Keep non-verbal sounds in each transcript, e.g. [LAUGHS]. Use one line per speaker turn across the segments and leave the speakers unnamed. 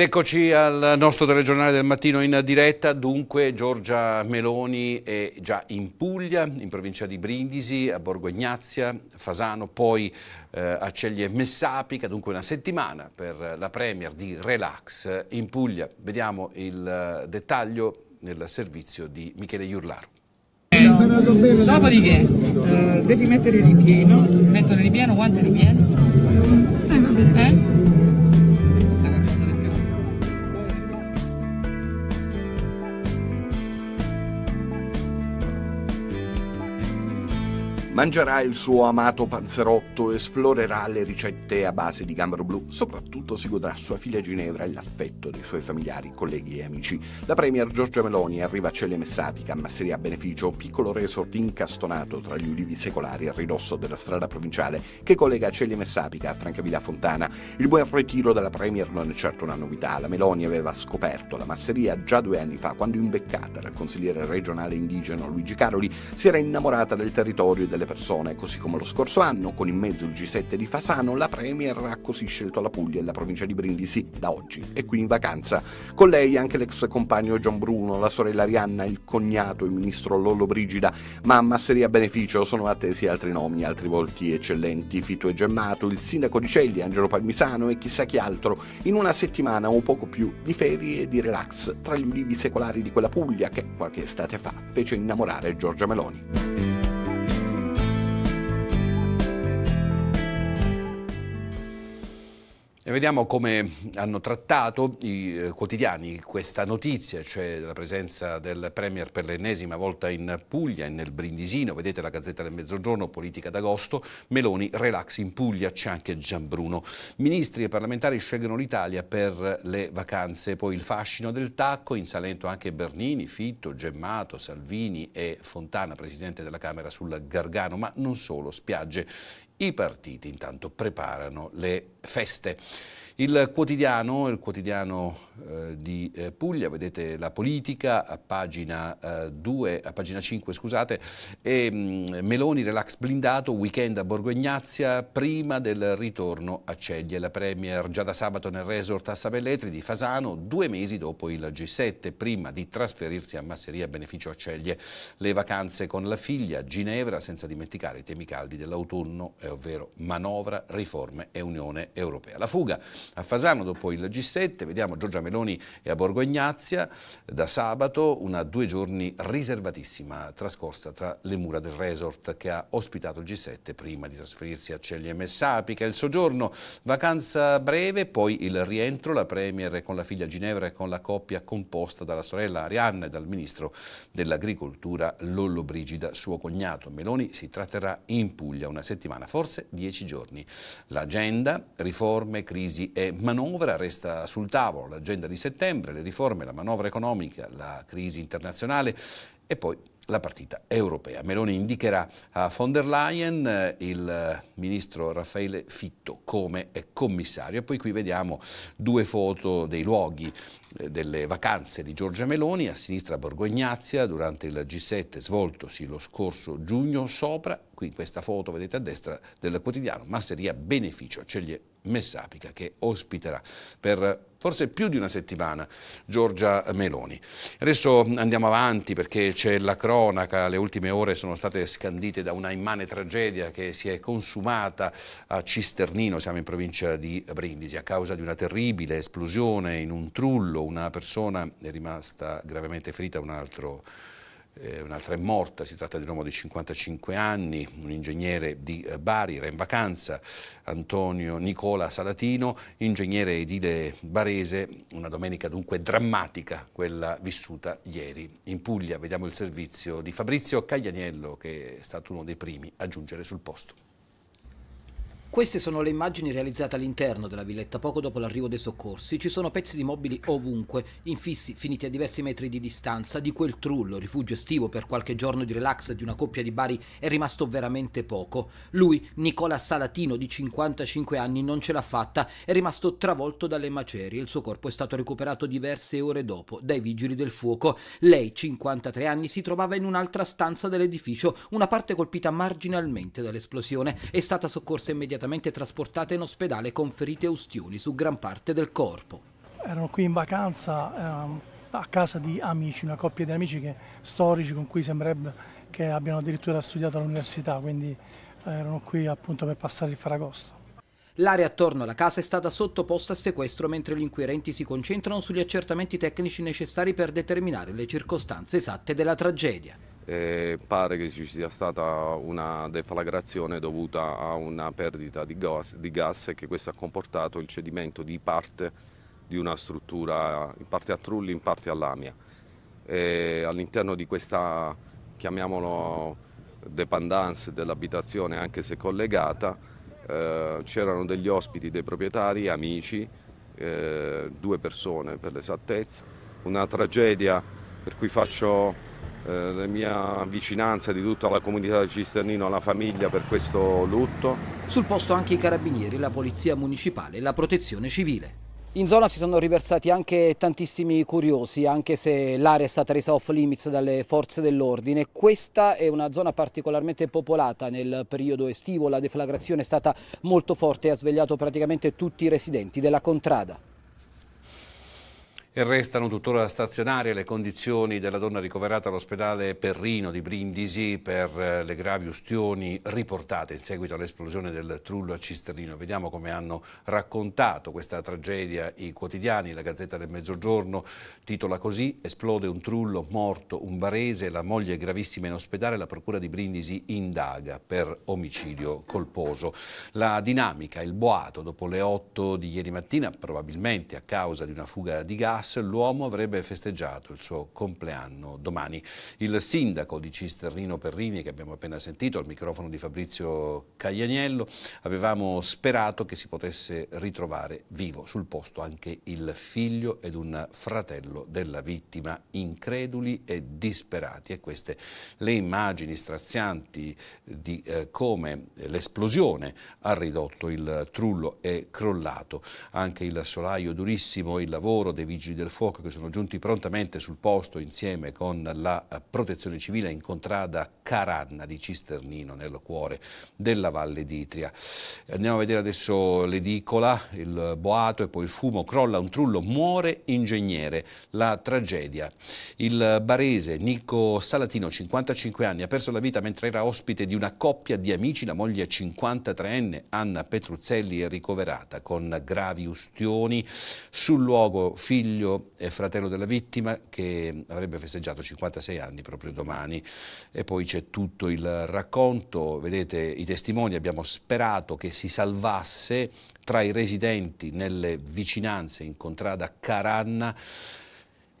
Ed eccoci al nostro telegiornale del mattino in diretta, dunque Giorgia Meloni è già in Puglia, in provincia di Brindisi, a Borgo Ignazia, Fasano, poi eh, a Ceglie Messapica, dunque una settimana per la Premier di Relax eh, in Puglia. Vediamo il eh, dettaglio nel servizio di Michele Iurlaru.
Dopodiché eh, devi mettere il ripieno. Metto il ripieno, quanto ripieno? Eh, va bene. Eh?
Mangerà il suo amato panzerotto, esplorerà le ricette a base di gambero blu, soprattutto si godrà sua figlia Ginevra e l'affetto dei suoi familiari, colleghi e amici. La Premier Giorgia Meloni arriva a Celle Messapica, masseria a beneficio, piccolo resort incastonato tra gli ulivi secolari a ridosso della strada provinciale che collega Celle Messapica a Francavilla Fontana. Il buon ritiro della Premier non è certo una novità, la Meloni aveva scoperto la masseria già due anni fa quando imbeccata dal consigliere regionale indigeno Luigi Caroli si era innamorata del territorio e delle persone. Così come lo scorso anno, con in mezzo il G7 di Fasano, la Premier ha così scelto la Puglia e la provincia di Brindisi da oggi e qui in vacanza. Con lei anche l'ex compagno Gian Bruno, la sorella Arianna, il cognato, il ministro Lollo Brigida, ma a masseria beneficio sono attesi altri nomi, altri volti eccellenti, Fito e Gemmato, il sindaco di Celli, Angelo Palmisano e chissà chi altro, in una settimana o poco più di ferie e di relax tra gli ulivi secolari di quella Puglia che qualche estate fa fece innamorare Giorgia Meloni. E vediamo come
hanno trattato i eh, quotidiani questa notizia, cioè la presenza del Premier per l'ennesima volta in Puglia e nel Brindisino, vedete la Gazzetta del Mezzogiorno, politica d'agosto, Meloni relax in Puglia, c'è anche Gianbruno. Ministri e parlamentari scegliono l'Italia per le vacanze, poi il fascino del tacco, in Salento anche Bernini, Fitto, Gemmato, Salvini e Fontana, presidente della Camera sul Gargano, ma non solo, spiagge i partiti intanto preparano le feste. Il quotidiano, il quotidiano eh, di eh, Puglia, vedete la politica a pagina, eh, 2, a pagina 5, scusate, e, mh, mm, Meloni relax blindato, weekend a Borgo Ignazia prima del ritorno a Ceglie. La Premier già da sabato nel resort a Savelletri di Fasano, due mesi dopo il G7, prima di trasferirsi a Masseria a beneficio a Ceglie. Le vacanze con la figlia a Ginevra, senza dimenticare i temi caldi dell'autunno, eh, ovvero manovra, riforme e Unione Europea. La fuga a Fasano, dopo il G7, vediamo Giorgia Meloni e a Borgo Ignazia da sabato, una due giorni riservatissima trascorsa tra le mura del resort che ha ospitato il G7 prima di trasferirsi a Celiem e Sapica. Il soggiorno, vacanza breve, poi il rientro, la Premier con la figlia Ginevra e con la coppia composta dalla sorella Arianna e dal ministro dell'agricoltura Lollo Brigida, suo cognato. Meloni si tratterà in Puglia una settimana, forse dieci giorni. L'agenda, riforme, crisi e eh, manovra resta sul tavolo l'agenda di settembre, le riforme, la manovra economica, la crisi internazionale e poi la partita europea. Meloni indicherà a von der Leyen eh, il eh, ministro Raffaele Fitto come commissario. E poi qui vediamo due foto dei luoghi delle vacanze di Giorgia Meloni, a sinistra Borgo Ignazia durante il G7 svoltosi lo scorso giugno, sopra, qui questa foto vedete a destra del quotidiano, masseria beneficio, Ceglie Messapica che ospiterà per forse più di una settimana Giorgia Meloni. Adesso andiamo avanti perché c'è la cronaca, le ultime ore sono state scandite da una immane tragedia che si è consumata a Cisternino, siamo in provincia di Brindisi, a causa di una terribile esplosione in un trullo, una persona è rimasta gravemente ferita, un altro eh, un'altra è morta, si tratta di un uomo di 55 anni, un ingegnere di eh, Bari, era in vacanza, Antonio Nicola Salatino, ingegnere edile barese, una domenica dunque drammatica, quella vissuta ieri in Puglia. Vediamo il servizio di Fabrizio Caglianiello che è stato uno dei primi a giungere sul posto.
Queste sono le immagini realizzate all'interno della villetta poco dopo l'arrivo dei soccorsi. Ci sono pezzi di mobili ovunque, infissi finiti a diversi metri di distanza. Di quel trullo, rifugio estivo per qualche giorno di relax di una coppia di Bari, è rimasto veramente poco. Lui, Nicola Salatino, di 55 anni, non ce l'ha fatta, è rimasto travolto dalle macerie. Il suo corpo è stato recuperato diverse ore dopo dai vigili del fuoco. Lei, 53 anni, si trovava in un'altra stanza dell'edificio, una parte colpita marginalmente dall'esplosione. È stata soccorsa immediatamente immediatamente trasportata in ospedale con ferite ustioni su gran parte del corpo.
Erano qui in vacanza ehm, a casa di amici, una coppia di amici che, storici con cui sembrerebbe che abbiano addirittura studiato all'università, quindi eh, erano qui appunto per passare il faragosto.
L'area attorno alla casa è stata sottoposta a sequestro mentre gli inquirenti si concentrano sugli accertamenti tecnici necessari per determinare le circostanze esatte della tragedia
e pare che ci sia stata una deflagrazione
dovuta a una perdita di gas, di gas e che questo ha comportato il cedimento di parte di una struttura, in parte a Trulli, in parte a Lamia. all'interno di questa, chiamiamolo, dependance dell'abitazione, anche
se collegata, eh, c'erano degli ospiti, dei proprietari, amici, eh, due persone per l'esattezza. Una tragedia per cui faccio eh, la mia vicinanza di tutta la comunità di Cisternino alla famiglia per questo
lutto. Sul posto anche i carabinieri, la polizia municipale e la protezione civile. In zona si sono riversati anche tantissimi curiosi, anche se l'area è stata resa off limits dalle forze dell'ordine. Questa è una zona particolarmente popolata nel periodo estivo, la deflagrazione è stata molto forte e ha svegliato praticamente tutti i residenti della contrada
e restano tuttora stazionarie le condizioni della donna ricoverata all'ospedale Perrino di Brindisi per eh, le gravi ustioni riportate in seguito all'esplosione del trullo a Cisterlino. Vediamo come hanno raccontato questa tragedia i quotidiani. La Gazzetta del Mezzogiorno titola così Esplode un trullo morto un barese, la moglie è gravissima in ospedale, la procura di Brindisi indaga per omicidio colposo. La dinamica, il boato dopo le 8 di ieri mattina, probabilmente a causa di una fuga di gas, Pass l'uomo avrebbe festeggiato il suo compleanno domani. Il sindaco di Cisternino Perrini, che abbiamo appena sentito al microfono di Fabrizio Caglianiello, avevamo sperato che si potesse ritrovare vivo sul posto anche il figlio ed un fratello della vittima, increduli e disperati. E queste le immagini strazianti eh, di eh, come l'esplosione ha ridotto il trullo e crollato. Anche il solaio durissimo, il lavoro dei vigili vigili del fuoco che sono giunti prontamente sul posto insieme con la eh, protezione civile in contrada Caranna di Cisternino nel cuore della Valle d'Itria. Andiamo a vedere adesso l'edicola, il boato e poi il fumo, crolla un trullo, muore ingegnere, la tragedia. Il barese Nico Salatino, 55 anni, ha perso la vita mentre era ospite di una coppia di amici, la moglie 53enne Anna Petruzzelli è ricoverata con gravi ustioni sul luogo figli Bergoglio è fratello della vittima che avrebbe festeggiato 56 anni proprio domani e poi c'è tutto il racconto, vedete i testimoni, abbiamo sperato che si salvasse tra i residenti nelle vicinanze incontrada Caranna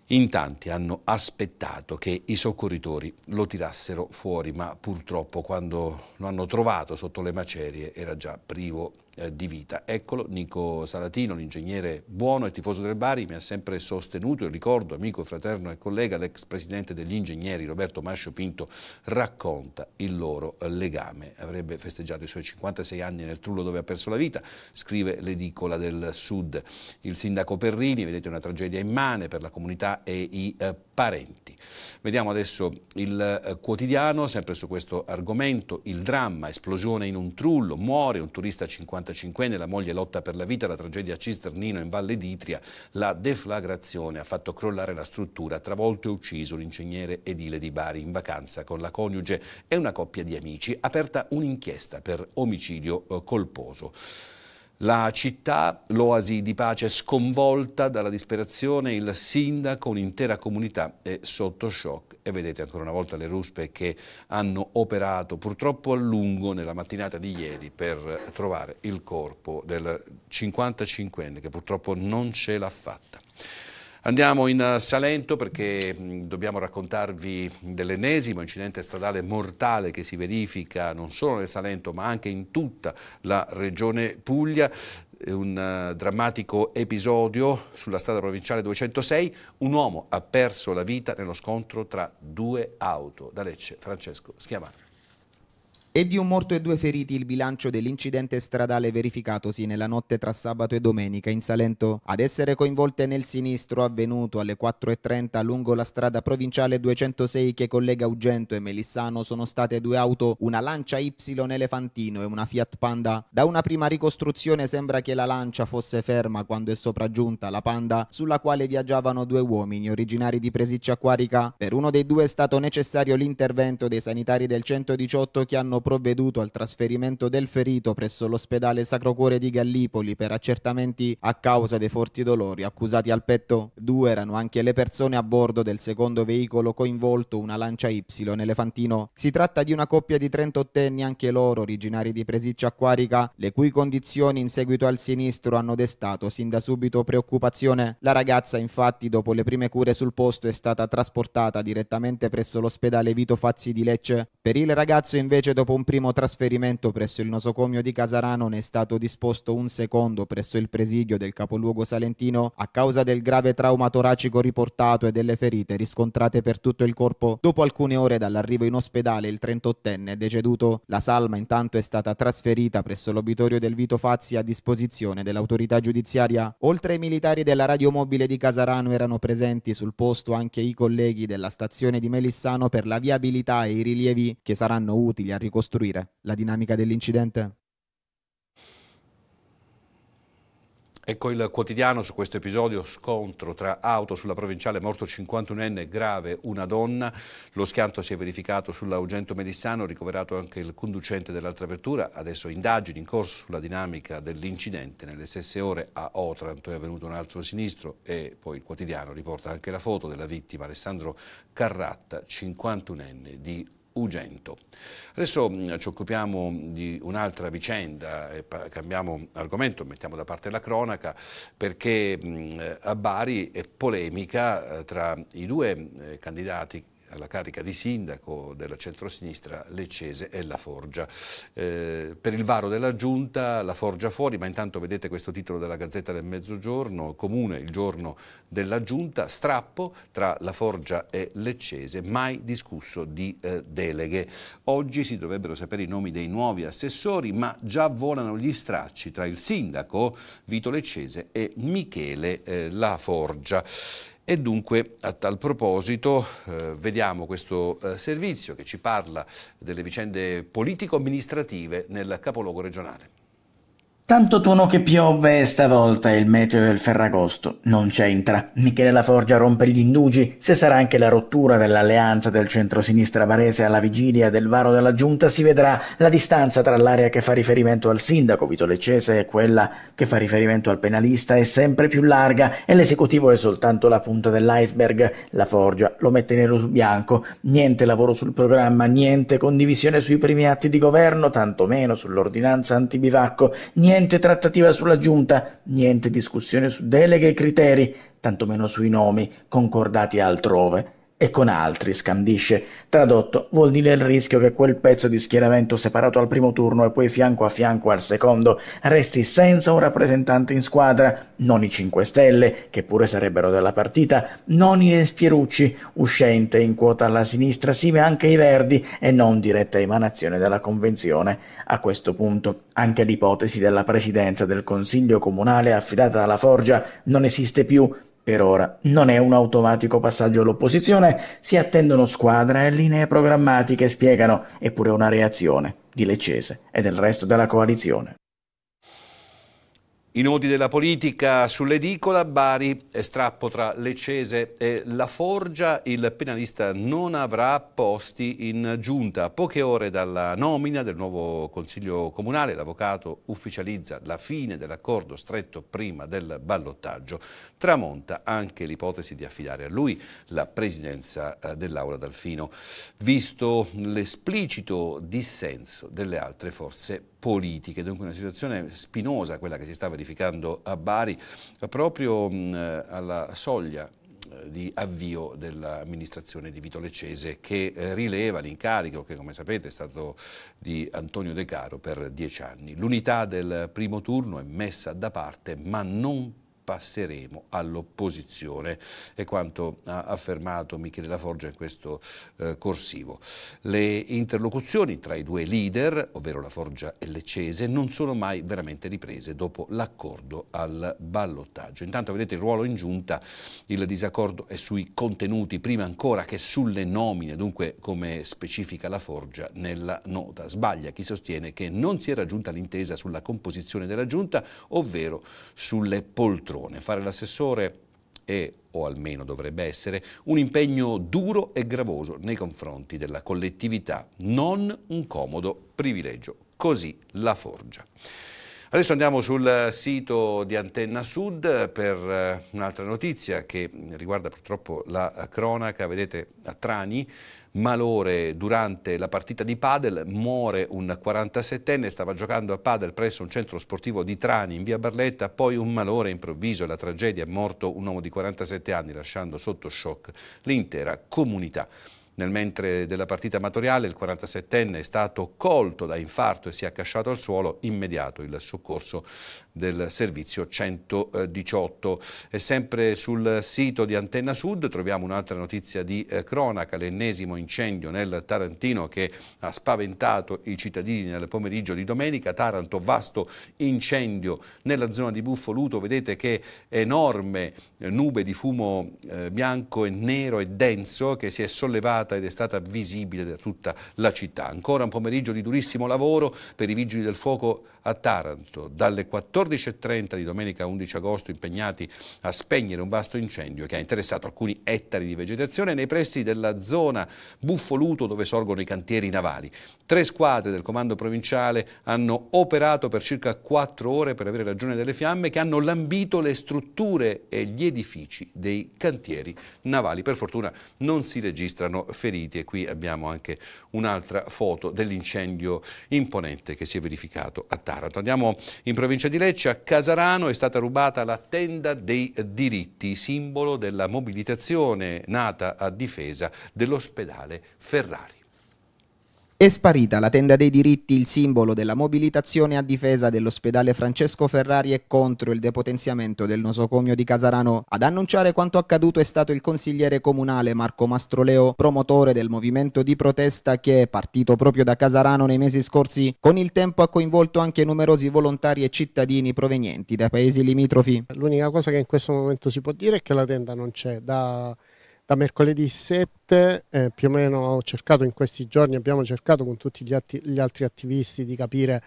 in tanti hanno aspettato che i soccorritori lo tirassero fuori, ma purtroppo quando lo hanno trovato sotto le macerie era già privo eh, di vita. Eccolo, Nico Salatino, l'ingegnere buono e tifoso del Bari, mi ha sempre sostenuto, il ricordo, amico, fraterno e collega, l'ex presidente degli ingegneri Roberto Mascio Pinto racconta il loro eh, legame. Avrebbe festeggiato i suoi 56 anni nel Trullo dove ha perso la vita, scrive l'edicola del Sud. Il sindaco Perrini, vedete una tragedia immane per la comunità e i eh, parenti. Vediamo adesso il eh, quotidiano, sempre su questo argomento, il dramma, esplosione in un trullo, muore un turista 55enne, la moglie lotta per la vita, la tragedia a Cisternino in Valle d'Itria, la deflagrazione ha fatto crollare la struttura, travolto e ucciso l'ingegnere edile di Bari in vacanza con la coniuge e una coppia di amici, aperta un'inchiesta per omicidio eh, colposo. La città, l'oasi di pace sconvolta dalla disperazione, il sindaco, un'intera comunità è sotto shock e vedete ancora una volta le ruspe che hanno operato purtroppo a lungo nella mattinata di ieri per trovare il corpo del 55enne che purtroppo non ce l'ha fatta. Andiamo in eh, Salento perché mm, dobbiamo raccontarvi dell'ennesimo incidente stradale mortale che si verifica non solo nel Salento ma anche in tutta la regione Puglia un eh, drammatico episodio sulla strada provinciale 206, un uomo ha perso la vita nello scontro tra due auto. Da Lecce, Francesco Schiamano.
E di un morto e due feriti il bilancio dell'incidente stradale verificatosi nella notte tra sabato e domenica in Salento. Ad essere coinvolte nel sinistro avvenuto alle 4.30 lungo la strada provinciale 206 che collega Ugento e Melissano sono state due auto, una Lancia Y Elefantino e una Fiat Panda. Da una prima ricostruzione sembra che la Lancia fosse ferma quando è sopraggiunta la Panda, sulla quale viaggiavano due uomini originari di Presiccia Acquarica. Per uno dei due è stato necessario l'intervento dei sanitari del 118 che hanno provveduto al trasferimento del ferito presso l'ospedale Sacro Cuore di Gallipoli per accertamenti a causa dei forti dolori. Accusati al petto due erano anche le persone a bordo del secondo veicolo coinvolto, una Lancia Y elefantino. Si tratta di una coppia di 38enni anche loro, originari di Presiccia Acquarica, le cui condizioni in seguito al sinistro hanno destato sin da subito preoccupazione. La ragazza infatti dopo le prime cure sul posto è stata trasportata direttamente presso l'ospedale Vito Fazzi di Lecce. Per il ragazzo invece dopo Dopo un primo trasferimento presso il nosocomio di Casarano ne è stato disposto un secondo presso il presidio del capoluogo salentino a causa del grave trauma toracico riportato e delle ferite riscontrate per tutto il corpo dopo alcune ore dall'arrivo in ospedale il 38enne è deceduto. La salma intanto è stata trasferita presso l'obitorio del Vito Fazzi a disposizione dell'autorità giudiziaria. Oltre ai militari della radiomobile di Casarano erano presenti sul posto anche i colleghi della stazione di Melissano per la viabilità e i rilievi che saranno utili a ricostruire ricostruire la dinamica dell'incidente?
Ecco il quotidiano su questo episodio, scontro tra auto sulla provinciale, morto 51enne, grave una donna, lo schianto si è verificato sull'Augento Medissano, ricoverato anche il conducente dell'altra apertura, adesso indagini in corso sulla dinamica dell'incidente, nelle stesse ore a Otranto è avvenuto un altro sinistro e poi il quotidiano riporta anche la foto della vittima Alessandro Carratta, 51enne di Ugento. Adesso mm, ci occupiamo di un'altra vicenda, cambiamo argomento, mettiamo da parte la cronaca, perché mm, a Bari è polemica eh, tra i due eh, candidati alla carica di sindaco della centrosinistra Leccese e La Forgia. Eh, per il varo della giunta La Forgia fuori, ma intanto vedete questo titolo della Gazzetta del Mezzogiorno, comune il giorno della giunta, strappo tra La Forgia e Leccese, mai discusso di eh, deleghe. Oggi si dovrebbero sapere i nomi dei nuovi assessori, ma già volano gli stracci tra il sindaco Vito Leccese e Michele eh, La Forgia. E dunque a tal proposito eh, vediamo questo eh, servizio che ci parla delle vicende politico-amministrative nel capoluogo regionale.
Tanto tuono che piove e stavolta il meteo del Ferragosto non c'entra. Michele La Forgia rompe gli indugi, se sarà anche la rottura dell'alleanza del centro-sinistra barese alla vigilia del varo della giunta si vedrà la distanza tra l'area che fa riferimento al sindaco Vito Leccese e quella che fa riferimento al penalista è sempre più larga e l'esecutivo è soltanto la punta dell'iceberg. La Forgia lo mette nero su bianco, niente lavoro sul programma, niente condivisione sui primi atti di governo, tantomeno sull'ordinanza antibivacco, niente niente trattativa sulla giunta, niente discussione su deleghe e criteri, tantomeno sui nomi concordati altrove e con altri, scandisce. Tradotto, vuol dire il rischio che quel pezzo di schieramento separato al primo turno e poi fianco a fianco al secondo resti senza un rappresentante in squadra, non i 5 Stelle, che pure sarebbero della partita, non i Spierucci, uscente in quota alla sinistra, sime anche i Verdi e non diretta emanazione della convenzione. A questo punto, anche l'ipotesi della presidenza del Consiglio Comunale affidata alla Forgia non esiste più, per ora non è un automatico passaggio all'opposizione, si attendono squadre e linee programmatiche, spiegano, eppure una reazione di Leccese e del resto della coalizione.
I nodi della politica sull'edicola, Bari, strappo tra le cese e La Forgia, il penalista non avrà posti in giunta. A poche ore dalla nomina del nuovo Consiglio Comunale, l'avvocato ufficializza la fine dell'accordo stretto prima del ballottaggio. Tramonta anche l'ipotesi di affidare a lui la presidenza eh, dell'Aula d'Alfino, visto l'esplicito dissenso delle altre forze politiche politiche, dunque una situazione spinosa quella che si sta verificando a Bari proprio mh, alla soglia eh, di avvio dell'amministrazione di Vito Leccese che eh, rileva l'incarico che come sapete è stato di Antonio De Caro per dieci anni. L'unità del primo turno è messa da parte ma non passeremo all'opposizione. È quanto ha affermato Michele Laforgia in questo eh, corsivo. Le interlocuzioni tra i due leader, ovvero Laforgia e Leccese, non sono mai veramente riprese dopo l'accordo al ballottaggio. Intanto vedete il ruolo in giunta, il disaccordo è sui contenuti prima ancora che sulle nomine, dunque come specifica Laforgia nella nota. Sbaglia chi sostiene che non si è raggiunta l'intesa sulla composizione della giunta, ovvero sulle poltrone. Crotone. Fare l'assessore è, o almeno dovrebbe essere, un impegno duro e gravoso nei confronti della collettività, non un comodo privilegio. Così la forgia. Adesso andiamo sul sito di Antenna Sud per eh, un'altra notizia che riguarda purtroppo la eh, cronaca. Vedete a Trani malore durante la partita di padel, muore un 47enne, stava giocando a padel presso un centro sportivo di Trani in via Barletta, poi un malore improvviso, la tragedia, è morto un uomo di 47 anni lasciando sotto shock l'intera comunità. Nel mentre della partita amatoriale il 47enne è stato colto da infarto e si è accasciato al suolo immediato il soccorso del servizio 118. E sempre sul sito di Antenna Sud troviamo un'altra notizia di eh, cronaca, l'ennesimo incendio nel Tarantino che ha spaventato i cittadini nel pomeriggio di domenica. Taranto, vasto incendio nella zona di Buffoluto, vedete che enorme nube di fumo eh, bianco e nero e denso che si è sollevata stata ed è stata visibile da tutta la città. Ancora un pomeriggio di durissimo lavoro per i vigili del fuoco a Taranto, dalle 14.30 di domenica 11 agosto impegnati a spegnere un vasto incendio che ha interessato alcuni ettari di vegetazione nei pressi della zona Buffoluto dove sorgono i cantieri navali. Tre squadre del comando provinciale hanno operato per circa quattro ore per avere ragione delle fiamme che hanno lambito le strutture e gli edifici dei cantieri navali. Per fortuna non si registrano feriti e qui abbiamo anche un'altra foto dell'incendio imponente che si è verificato a Taranto. Andiamo in provincia di Lecce, a Casarano è stata rubata la tenda dei diritti, simbolo della mobilitazione nata a difesa dell'ospedale Ferrari.
È sparita la tenda dei diritti, il simbolo della mobilitazione a difesa dell'ospedale Francesco Ferrari e contro il depotenziamento del nosocomio di Casarano. Ad annunciare quanto accaduto è stato il consigliere comunale Marco Mastroleo, promotore del movimento di protesta che, è partito proprio da Casarano nei mesi scorsi, con il tempo ha coinvolto anche numerosi volontari e cittadini provenienti da paesi limitrofi.
L'unica cosa che in questo momento si può dire è che la tenda non c'è. Da da mercoledì 7 eh, più o meno ho cercato in questi giorni, abbiamo cercato con tutti gli, atti, gli altri attivisti di capire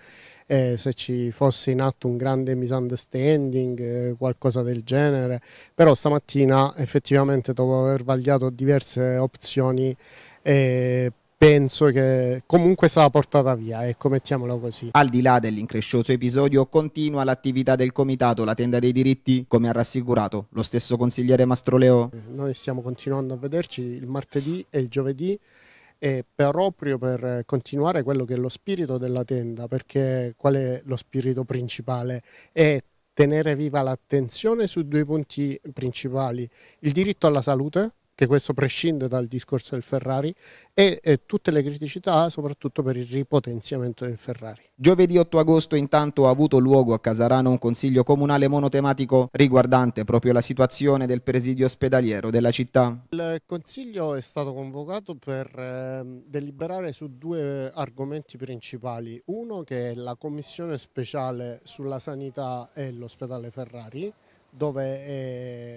eh, se ci fosse in atto un grande misunderstanding, eh, qualcosa del genere, però stamattina effettivamente dopo aver vagliato diverse opzioni eh, penso che comunque sarà portata via, ecco, mettiamola così. Al di là
dell'increscioso episodio, continua l'attività del comitato, la tenda dei diritti, come ha rassicurato lo stesso consigliere Mastroleo.
Noi stiamo continuando a vederci il martedì e il giovedì e proprio per continuare quello che è lo spirito della tenda, perché qual è lo spirito principale? È tenere viva l'attenzione su due punti principali, il diritto alla salute che questo prescinde dal discorso del Ferrari, e, e, tutte le criticità soprattutto per il ripotenziamento del Ferrari. Giovedì 8
agosto intanto ha avuto luogo a Casarano un consiglio comunale monotematico riguardante proprio la situazione del presidio ospedaliero della città.
Il consiglio è stato convocato per eh, deliberare su due argomenti principali, uno che è la commissione speciale sulla sanità e l'ospedale Ferrari, dove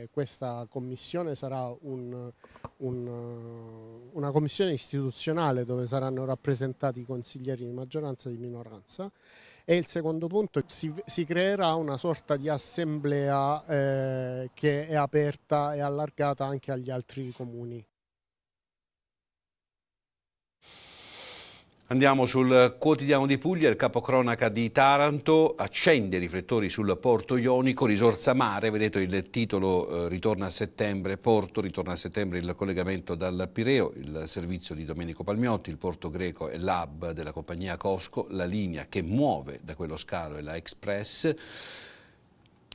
eh, questa commissione sarà un, un, una commissione istituzionale dove saranno rappresentati i consiglieri di maggioranza e di minoranza e il secondo punto si, si creerà una sorta di assemblea eh, che è aperta e allargata anche agli altri comuni.
Andiamo sul quotidiano di Puglia, il capocronaca di Taranto accende i riflettori sul porto ionico, risorsa mare, vedete il titolo eh, ritorna a settembre porto, ritorna a settembre il collegamento dal Pireo, il servizio di Domenico Palmiotti, il porto greco e l'hub della compagnia Cosco, la linea che muove da quello scalo è la Express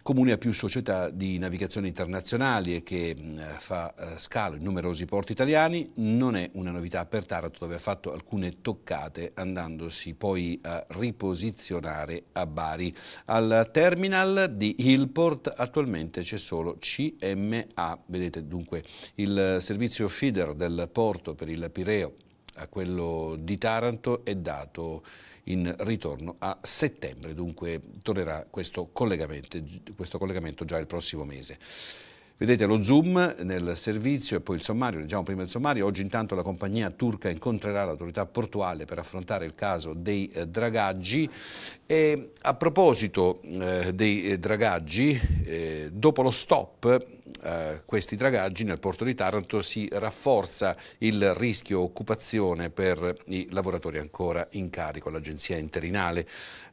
comune a più società di navigazione internazionali e che fa eh, scalo in numerosi porti italiani, non è una novità per Taranto dove ha fatto alcune toccate andandosi poi a riposizionare a Bari. Al terminal di Hillport attualmente c'è solo CMA, vedete dunque il servizio feeder del porto per il Pireo a quello di Taranto è dato in ritorno a settembre, dunque tornerà questo collegamento, questo collegamento già il prossimo mese. Vedete lo zoom nel servizio e poi il sommario, leggiamo prima il sommario. Oggi intanto la compagnia turca incontrerà l'autorità portuale per affrontare il caso dei eh, dragaggi e a proposito eh, dei eh, dragaggi, eh, dopo lo stop eh, questi dragaggi nel porto di Taranto si rafforza il rischio occupazione per i lavoratori ancora in carico all'agenzia interinale.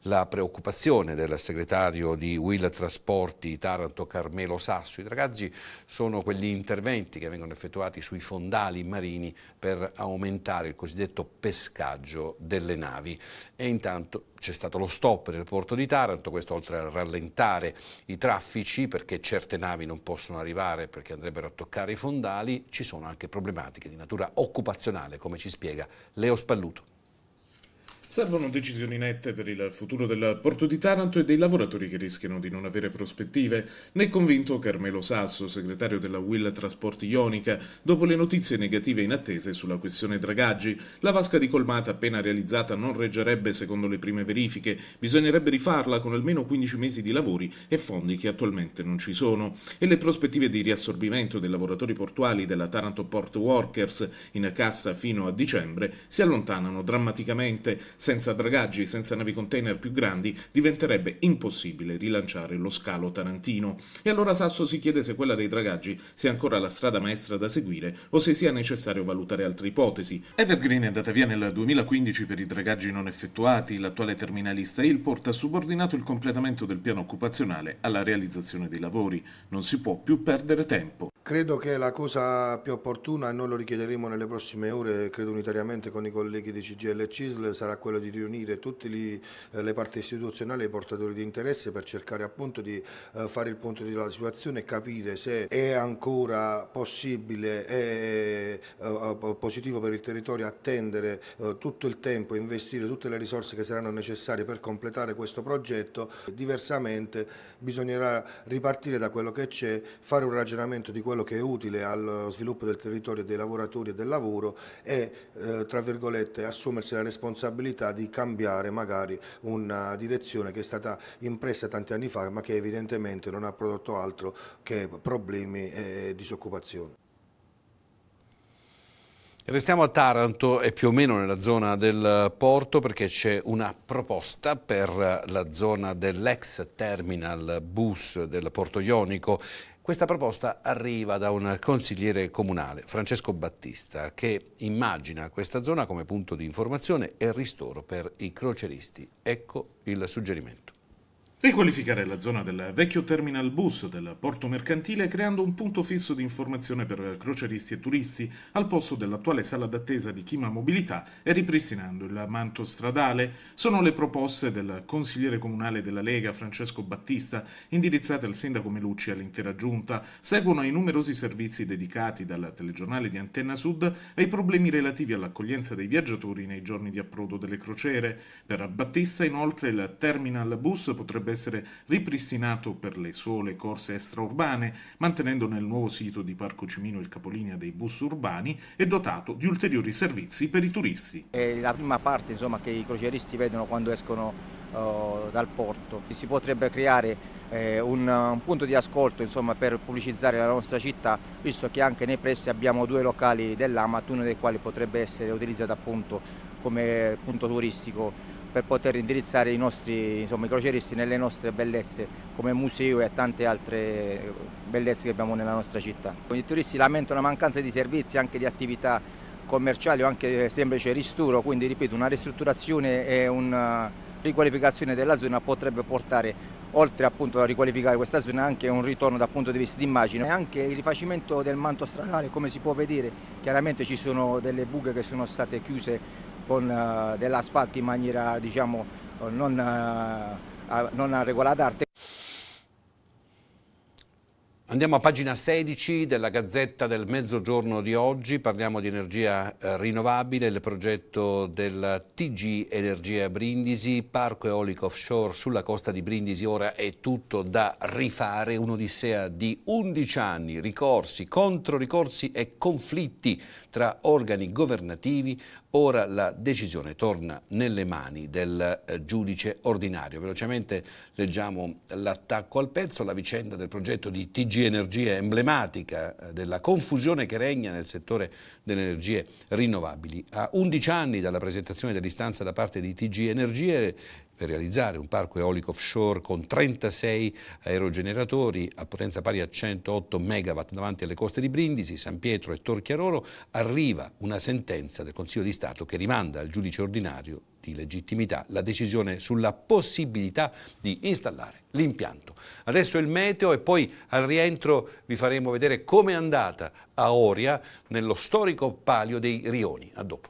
La preoccupazione del segretario di Will Trasporti Taranto Carmelo Sasso. I dragaggi sono quegli interventi che vengono effettuati sui fondali marini per aumentare il cosiddetto pescaggio delle navi. E intanto c'è stato lo stop nel porto di Taranto, questo oltre a rallentare i traffici perché certe navi non possono arrivare perché andrebbero a toccare i fondali, ci sono anche problematiche di natura occupazionale
come ci spiega Leo Spalluto. Servono decisioni nette per il futuro del porto di Taranto e dei lavoratori che rischiano di non avere prospettive. Ne è convinto Carmelo Sasso, segretario della Will Trasporti Ionica, dopo le notizie negative in attese sulla questione dragaggi. La vasca di colmata appena realizzata non reggerebbe secondo le prime verifiche. Bisognerebbe rifarla con almeno 15 mesi di lavori e fondi che attualmente non ci sono. E le prospettive di riassorbimento dei lavoratori portuali della Taranto Port Workers in cassa fino a dicembre si allontanano drammaticamente senza dragaggi, senza navi container più grandi, diventerebbe impossibile rilanciare lo scalo tarantino. E allora Sasso si chiede se quella dei dragaggi sia ancora la strada maestra da seguire o se sia necessario valutare altre ipotesi. Evergreen è andata via nel 2015 per i dragaggi non effettuati, l'attuale terminalista Ilport ha subordinato il completamento del piano occupazionale alla realizzazione dei lavori. Non si può più perdere tempo.
Credo che la cosa più opportuna, e noi lo richiederemo nelle prossime ore, credo unitariamente con i colleghi di CGL e CISL, sarà quella quello di riunire tutte eh, le, le parti istituzionali e i portatori di interesse per cercare appunto di eh, fare il punto della situazione e capire se è ancora possibile e eh, positivo per il territorio attendere tutto il tempo, investire tutte le risorse che saranno necessarie per completare questo progetto. Diversamente bisognerà ripartire da quello che c'è, fare un ragionamento di quello che è utile allo sviluppo del territorio, dei lavoratori e del lavoro e tra virgolette assumersi la responsabilità possibilità di cambiare magari una direzione che è stata impressa tanti anni fa ma che evidentemente non ha prodotto altro che problemi e disoccupazione.
Restiamo a Taranto e più o meno nella zona del porto perché c'è una proposta per la zona dell'ex terminal bus del Porto Ionico questa proposta arriva da un consigliere comunale, Francesco Battista, che immagina questa zona come punto di informazione e ristoro per i croceristi. Ecco il
suggerimento. Riqualificare la zona del vecchio terminal bus del porto mercantile creando un punto fisso di informazione per crocieristi e turisti al posto dell'attuale sala d'attesa di Chima Mobilità e ripristinando il manto stradale sono le proposte del consigliere comunale della Lega Francesco Battista indirizzate al sindaco Melucci e all'intera giunta. Seguono i numerosi servizi dedicati dal telegiornale di Antenna Sud ai problemi relativi all'accoglienza dei viaggiatori nei giorni di approdo delle crociere. Per Battista inoltre il terminal bus potrebbe dovrebbe essere ripristinato per le sole corse extraurbane, mantenendo nel nuovo sito di Parco Cimino il capolinea dei bus urbani e dotato di ulteriori servizi per i turisti. È la prima parte insomma, che i crocieristi vedono quando escono eh,
dal porto. Si potrebbe creare eh, un, un, punto di ascolto insomma, per pubblicizzare la nostra città, visto che anche nei pressi abbiamo due locali dell'AMAT, uno dei quali potrebbe essere utilizzato appunto come punto turistico per poter indirizzare i nostri insomma, i crocieristi nelle nostre bellezze come museo e tante altre bellezze che abbiamo nella nostra città. I turisti lamentano la mancanza di servizi, anche di attività commerciali o anche semplice risturo, quindi ripeto una ristrutturazione e una riqualificazione della zona potrebbe portare oltre appunto a riqualificare questa zona anche un ritorno dal punto di vista d'immagine e anche il rifacimento del manto stradale come si può vedere chiaramente ci sono delle buche che sono state chiuse con eh, dell'asfalto in maniera diciamo, non, eh, non regolata
Andiamo a pagina 16 della Gazzetta del Mezzogiorno di oggi, parliamo di energia eh, rinnovabile, il progetto del TG Energia Brindisi, parco eolico offshore sulla costa di Brindisi, ora è tutto da rifare, un'odissea di 11 anni, ricorsi, controricorsi e conflitti tra organi governativi, Ora la decisione torna nelle mani del eh, giudice ordinario. Velocemente leggiamo l'attacco al pezzo, la vicenda del progetto di TG Energia emblematica eh, della confusione che regna nel settore delle energie rinnovabili. A 11 anni dalla presentazione dell'istanza da parte di TG Energie per realizzare un parco eolico offshore con 36 aerogeneratori a potenza pari a 108 megawatt davanti alle coste di Brindisi, San Pietro e Tor Chiaroro, arriva una sentenza del Consiglio di Stato che rimanda al giudice ordinario di legittimità la decisione sulla possibilità di installare l'impianto. Adesso il meteo e poi al rientro vi faremo vedere come è andata a Oria nello storico palio dei Rioni. A dopo.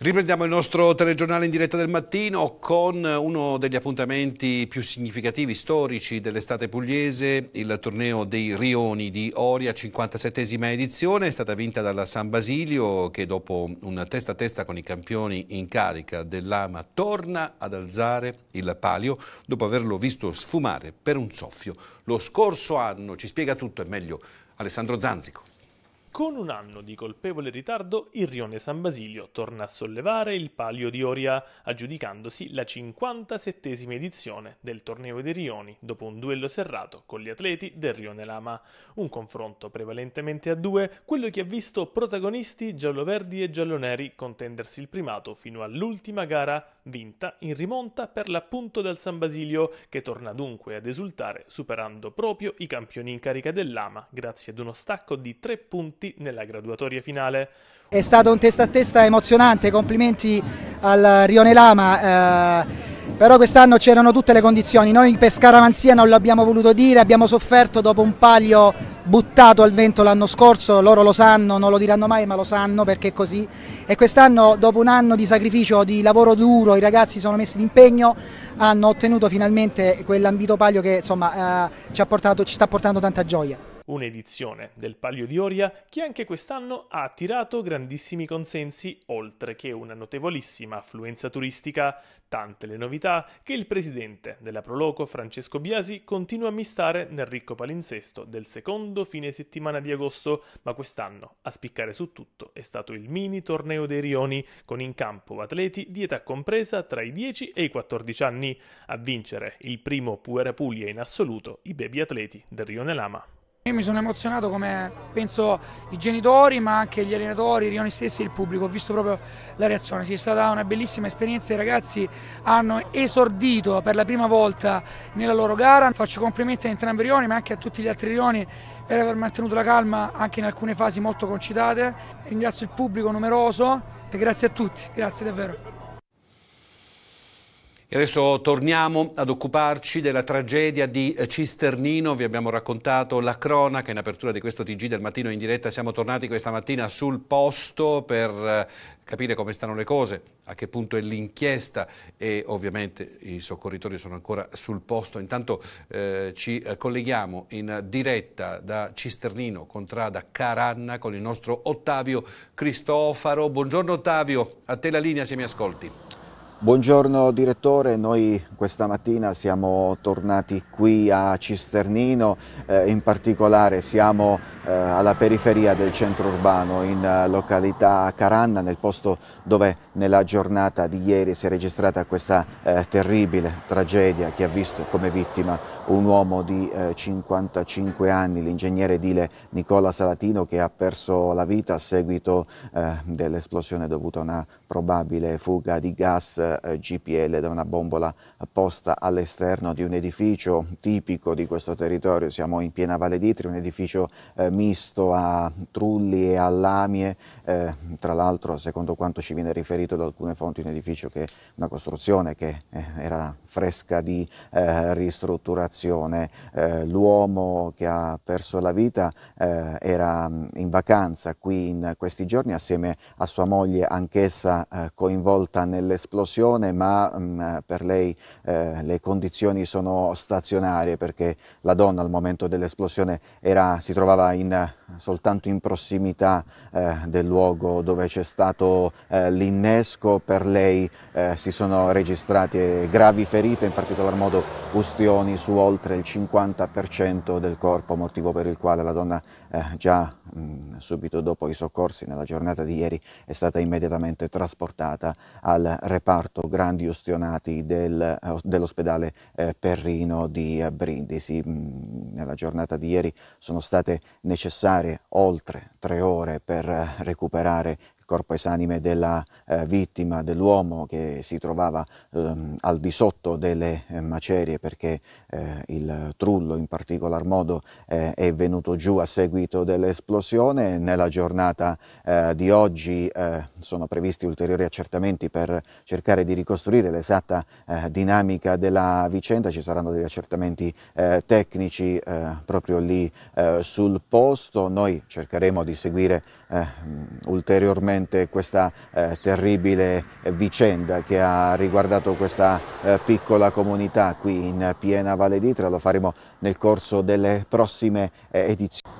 Riprendiamo il nostro telegiornale in diretta del mattino con uno degli appuntamenti più significativi storici dell'estate pugliese, il torneo dei Rioni di Oria, 57esima edizione, è stata vinta dalla San Basilio che dopo un testa a testa con i campioni in carica dell'Ama torna ad alzare il palio dopo averlo visto sfumare
per un soffio lo scorso anno. Ci spiega tutto è meglio Alessandro Zanzico. Con un anno di colpevole ritardo, il Rione San Basilio torna a sollevare il palio di Oria, aggiudicandosi la 57esima edizione del torneo dei Rioni dopo un duello serrato con gli atleti del Rione Lama. Un confronto prevalentemente a due, quello che ha visto protagonisti giallo-verdi e giallo-neri contendersi il primato fino all'ultima gara vinta in rimonta per l'appunto dal San Basilio, che torna dunque ad esultare superando proprio i campioni in carica dell'Ama, grazie ad uno stacco di tre punti nella graduatoria finale.
È stato un testa a testa emozionante, complimenti al Rione Lama. Eh però quest'anno c'erano tutte le condizioni, noi per scaramanzia non l'abbiamo voluto dire, abbiamo sofferto dopo un palio buttato al vento l'anno scorso, loro lo sanno, non lo diranno mai ma lo sanno perché è così e quest'anno dopo un anno di sacrificio, di lavoro duro, i ragazzi sono messi d'impegno, hanno ottenuto finalmente quell'ambito palio che insomma, eh, ci, portato, ci sta portando tanta gioia
un'edizione del Palio di Oria che anche quest'anno ha attirato grandissimi consensi, oltre che una notevolissima affluenza turistica, tante le novità che il presidente della Proloco Francesco Biasi continua a mistare nel ricco palinsesto del secondo fine settimana di agosto, ma quest'anno a spiccare su tutto è stato il mini torneo dei Rioni con in campo atleti di età compresa tra i 10 e i 14 anni, a vincere il primo Puera Puglia in assoluto i baby atleti del Rione Lama.
Io mi sono emozionato come penso i genitori ma anche gli allenatori, i rioni stessi e il pubblico, ho visto proprio la reazione, sì, è stata una bellissima esperienza, i ragazzi hanno esordito per la prima volta nella loro gara, faccio complimenti a entrambi i rioni ma anche a tutti gli altri rioni per aver mantenuto la calma anche in alcune fasi molto concitate, ringrazio il pubblico numeroso, grazie a tutti, grazie davvero.
E adesso torniamo ad occuparci della tragedia di eh, Cisternino, vi abbiamo raccontato la cronaca in apertura di questo TG del mattino in diretta, siamo tornati questa mattina sul posto per eh, capire come stanno le cose, a che punto è l'inchiesta e ovviamente i soccorritori sono ancora sul posto, intanto eh, ci eh, colleghiamo in diretta da Cisternino, contrada Caranna con il nostro Ottavio Cristofaro, buongiorno Ottavio, a te la linea se mi ascolti.
Buongiorno direttore, noi questa mattina siamo tornati qui a Cisternino, eh, in particolare siamo eh, alla periferia del centro urbano in eh, località Caranna, nel posto dove nella giornata di ieri si è registrata questa eh, terribile tragedia che ha visto come vittima un uomo di 55 eh, anni, l'ingegnere edile Nicola Salatino che ha perso la vita a seguito eh, dell'esplosione dovuta a una probabile fuga di gas eh, GPL da una bombola posta all'esterno di un edificio tipico di questo territorio, siamo in piena Valle d'Itri, un edificio misto a trulli e a lamie, tra l'altro secondo quanto ci viene riferito da alcune fonti un edificio che una costruzione che era fresca di ristrutturazione situazione, eh, l'uomo che ha perso la vita eh, era mm, in vacanza qui in questi giorni assieme a sua moglie anch'essa eh, coinvolta nell'esplosione ma mh, mm, per lei eh, le condizioni sono stazionarie perché la donna al momento dell'esplosione si trovava in soltanto in prossimità eh, del luogo dove c'è stato eh, l'innesco, per lei eh, si sono registrate gravi ferite, in particolar modo ustioni su oltre il 50% del corpo, motivo per il quale la donna eh, già Mm, subito dopo i soccorsi nella giornata di ieri è stata immediatamente trasportata al reparto grandi ustionati del, eh, dell'ospedale eh, Perrino di eh, Brindisi. Mm, nella giornata di ieri sono state necessarie oltre tre ore per recuperare corpo esanime della eh, vittima, dell'uomo che si trovava ehm, al di sotto delle eh, macerie perché eh, il trullo in particolar modo eh, è venuto giù a seguito dell'esplosione. Nella giornata eh, di oggi eh, sono previsti ulteriori accertamenti per cercare di ricostruire l'esatta dinamica della vicenda, ci saranno degli accertamenti tecnici proprio lì sul posto, noi cercheremo di seguire ulteriormente sicuramente questa eh, terribile vicenda che ha riguardato questa eh, piccola comunità qui in piena Valle d'Itra, lo faremo nel corso delle prossime eh, edizioni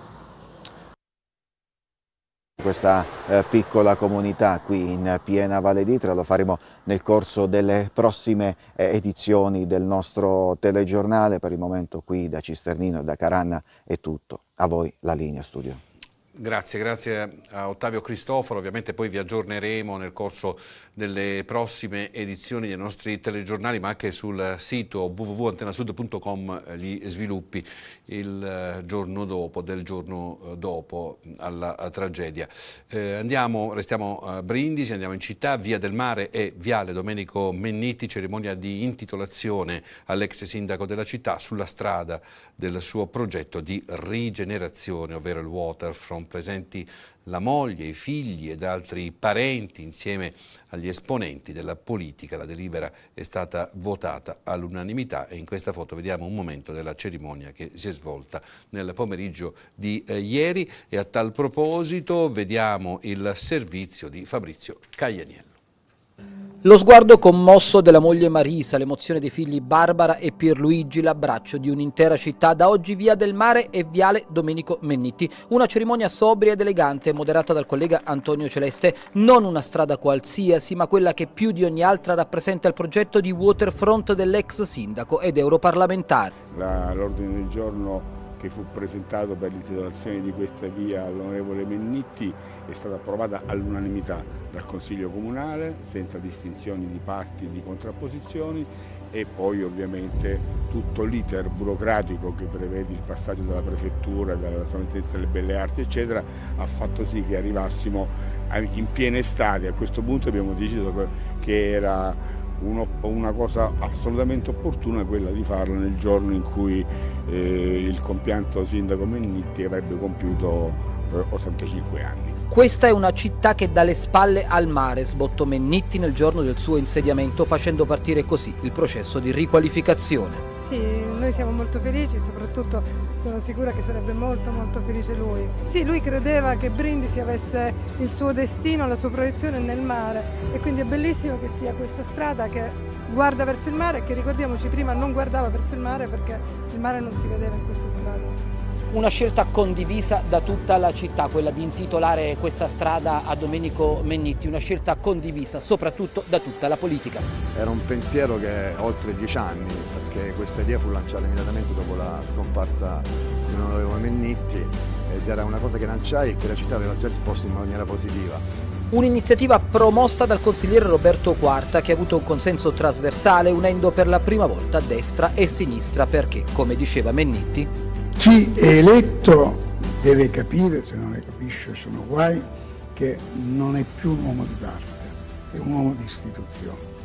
questa eh, piccola comunità qui in piena Valle d'Itra, lo faremo nel corso delle prossime eh, edizioni del nostro telegiornale, per il momento qui da Cisternino e da Caranna è tutto, a voi la linea studio.
Grazie, grazie a Ottavio Cristoforo, ovviamente poi vi aggiorneremo nel corso nelle prossime edizioni dei nostri telegiornali, ma anche sul sito www.antenasud.com eh, gli sviluppi il eh, giorno dopo, del giorno eh, dopo mm, alla tragedia. Eh, andiamo, restiamo a Brindisi, andiamo in città, Via del Mare e Viale Domenico Menniti, cerimonia di intitolazione all'ex sindaco della città sulla strada del suo progetto di rigenerazione, ovvero il Waterfront, presenti la moglie, i figli ed altri parenti insieme a agli esponenti della politica. La delibera è stata votata all'unanimità e in questa foto vediamo un momento della cerimonia che si è svolta nel pomeriggio di eh, ieri e a tal proposito vediamo il servizio di Fabrizio Caglianiello.
Lo sguardo commosso della moglie Marisa, l'emozione dei figli Barbara e Pierluigi, l'abbraccio di un'intera città, da oggi Via del Mare e Viale Domenico Mennitti. Una cerimonia sobria ed elegante, moderata dal collega Antonio Celeste, non una strada qualsiasi, ma quella che più di ogni altra rappresenta il progetto di waterfront dell'ex sindaco ed europarlamentare.
L'ordine del giorno che fu presentato per l'intitolazione di questa via all'onorevole Mennitti è stata approvata all'unanimità dal Consiglio Comunale senza distinzioni di parti e di contrapposizioni e poi ovviamente tutto l'iter burocratico che prevede il passaggio dalla prefettura, dalla Sovrintendenza delle Belle Arti eccetera ha fatto sì che arrivassimo in piena estate, a questo punto abbiamo deciso che era uno, una cosa assolutamente opportuna è quella di farlo nel giorno in cui eh, il compianto sindaco Mennitti avrebbe compiuto eh, 85
anni. Questa è una città che dà le spalle al mare, sbottò Mennitti nel giorno del suo insediamento, facendo partire così il processo di riqualificazione.
Sì, noi siamo molto felici, soprattutto sono sicura che sarebbe molto molto felice lui. Sì, lui credeva che Brindisi avesse il suo destino, la sua proiezione nel mare e quindi è bellissimo che sia questa strada che guarda verso il mare e che ricordiamoci prima non guardava verso il mare perché il mare non si vedeva in questa strada.
Una scelta condivisa da tutta la città, quella di intitolare questa strada a Domenico Mennitti, una scelta condivisa soprattutto da tutta la politica.
Era un pensiero che oltre dieci anni, perché questa idea fu lanciata immediatamente
dopo la scomparsa di onorevole Mennitti ed era una cosa che lanciai e che la città
aveva già risposto in maniera positiva.
Un'iniziativa promossa dal consigliere Roberto Quarta che ha avuto un consenso trasversale unendo per la prima volta destra e sinistra perché, come diceva Mennitti,
chi è eletto deve capire, se non le capisce sono guai, che non è più un uomo di parte, è un uomo di istituzione.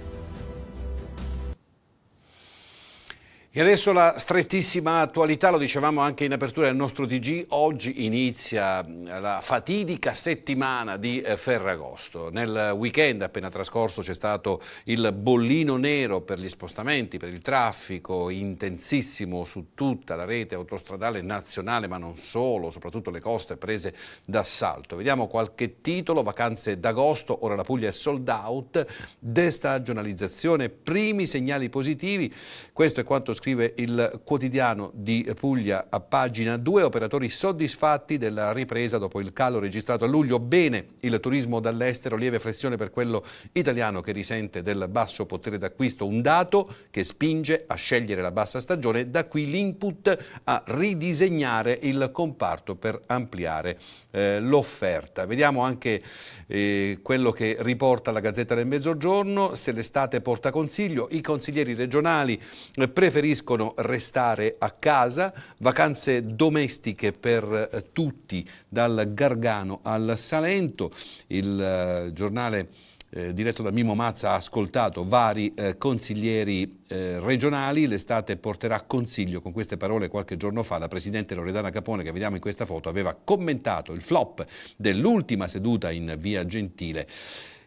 E adesso la strettissima attualità, lo dicevamo anche in apertura del nostro TG, oggi inizia la fatidica settimana di eh, Ferragosto. Nel weekend appena trascorso c'è stato il bollino nero per gli spostamenti, per il traffico intensissimo su tutta la rete autostradale nazionale, ma non solo, soprattutto le coste prese d'assalto. Vediamo qualche titolo, vacanze d'agosto, ora la Puglia è sold out, destagionalizzazione, primi segnali positivi, questo è quanto scrive il quotidiano di Puglia a pagina 2, operatori soddisfatti della ripresa dopo il calo registrato a luglio, bene il turismo dall'estero, lieve flessione per quello italiano che risente del basso potere d'acquisto, un dato che spinge a scegliere la bassa stagione, da qui l'input a ridisegnare il comparto per ampliare eh, l'offerta. Vediamo anche eh, quello che riporta la Gazzetta del Mezzogiorno, se l'estate porta consiglio, i consiglieri regionali eh, preferiscono restare a casa, vacanze domestiche per eh, tutti, dal Gargano al Salento, il eh, giornale eh, diretto da Mimo Mazza, ha ascoltato vari eh, consiglieri eh, regionali. L'estate porterà consiglio. Con queste parole qualche giorno fa la Presidente Loredana Capone, che vediamo in questa foto, aveva commentato il flop dell'ultima seduta in Via Gentile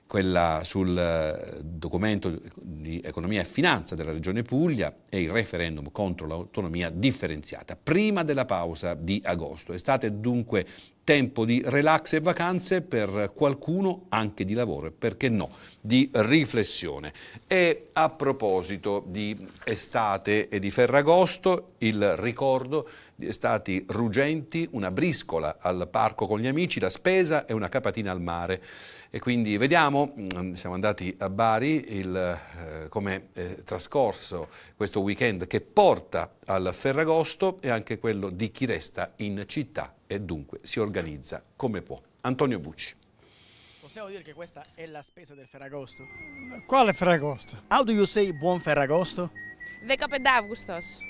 quella sul eh, documento di economia e finanza della Regione Puglia e il referendum contro l'autonomia differenziata. Prima della pausa di agosto estate dunque tempo di relax e vacanze per qualcuno anche di lavoro e perché no, di riflessione. E a proposito di estate e di Ferragosto, il ricordo di estati ruggenti, una briscola al parco con gli amici, la spesa e una capatina al mare. E quindi vediamo, mm, siamo andati a Bari, eh, come è eh, trascorso questo weekend che porta al Ferragosto e anche quello di chi resta in città e dunque si organizza come può. Antonio Bucci.
Possiamo dire che questa è la spesa del Ferragosto? Quale Ferragosto? How do you say buon Ferragosto? The Decape d'Augustos.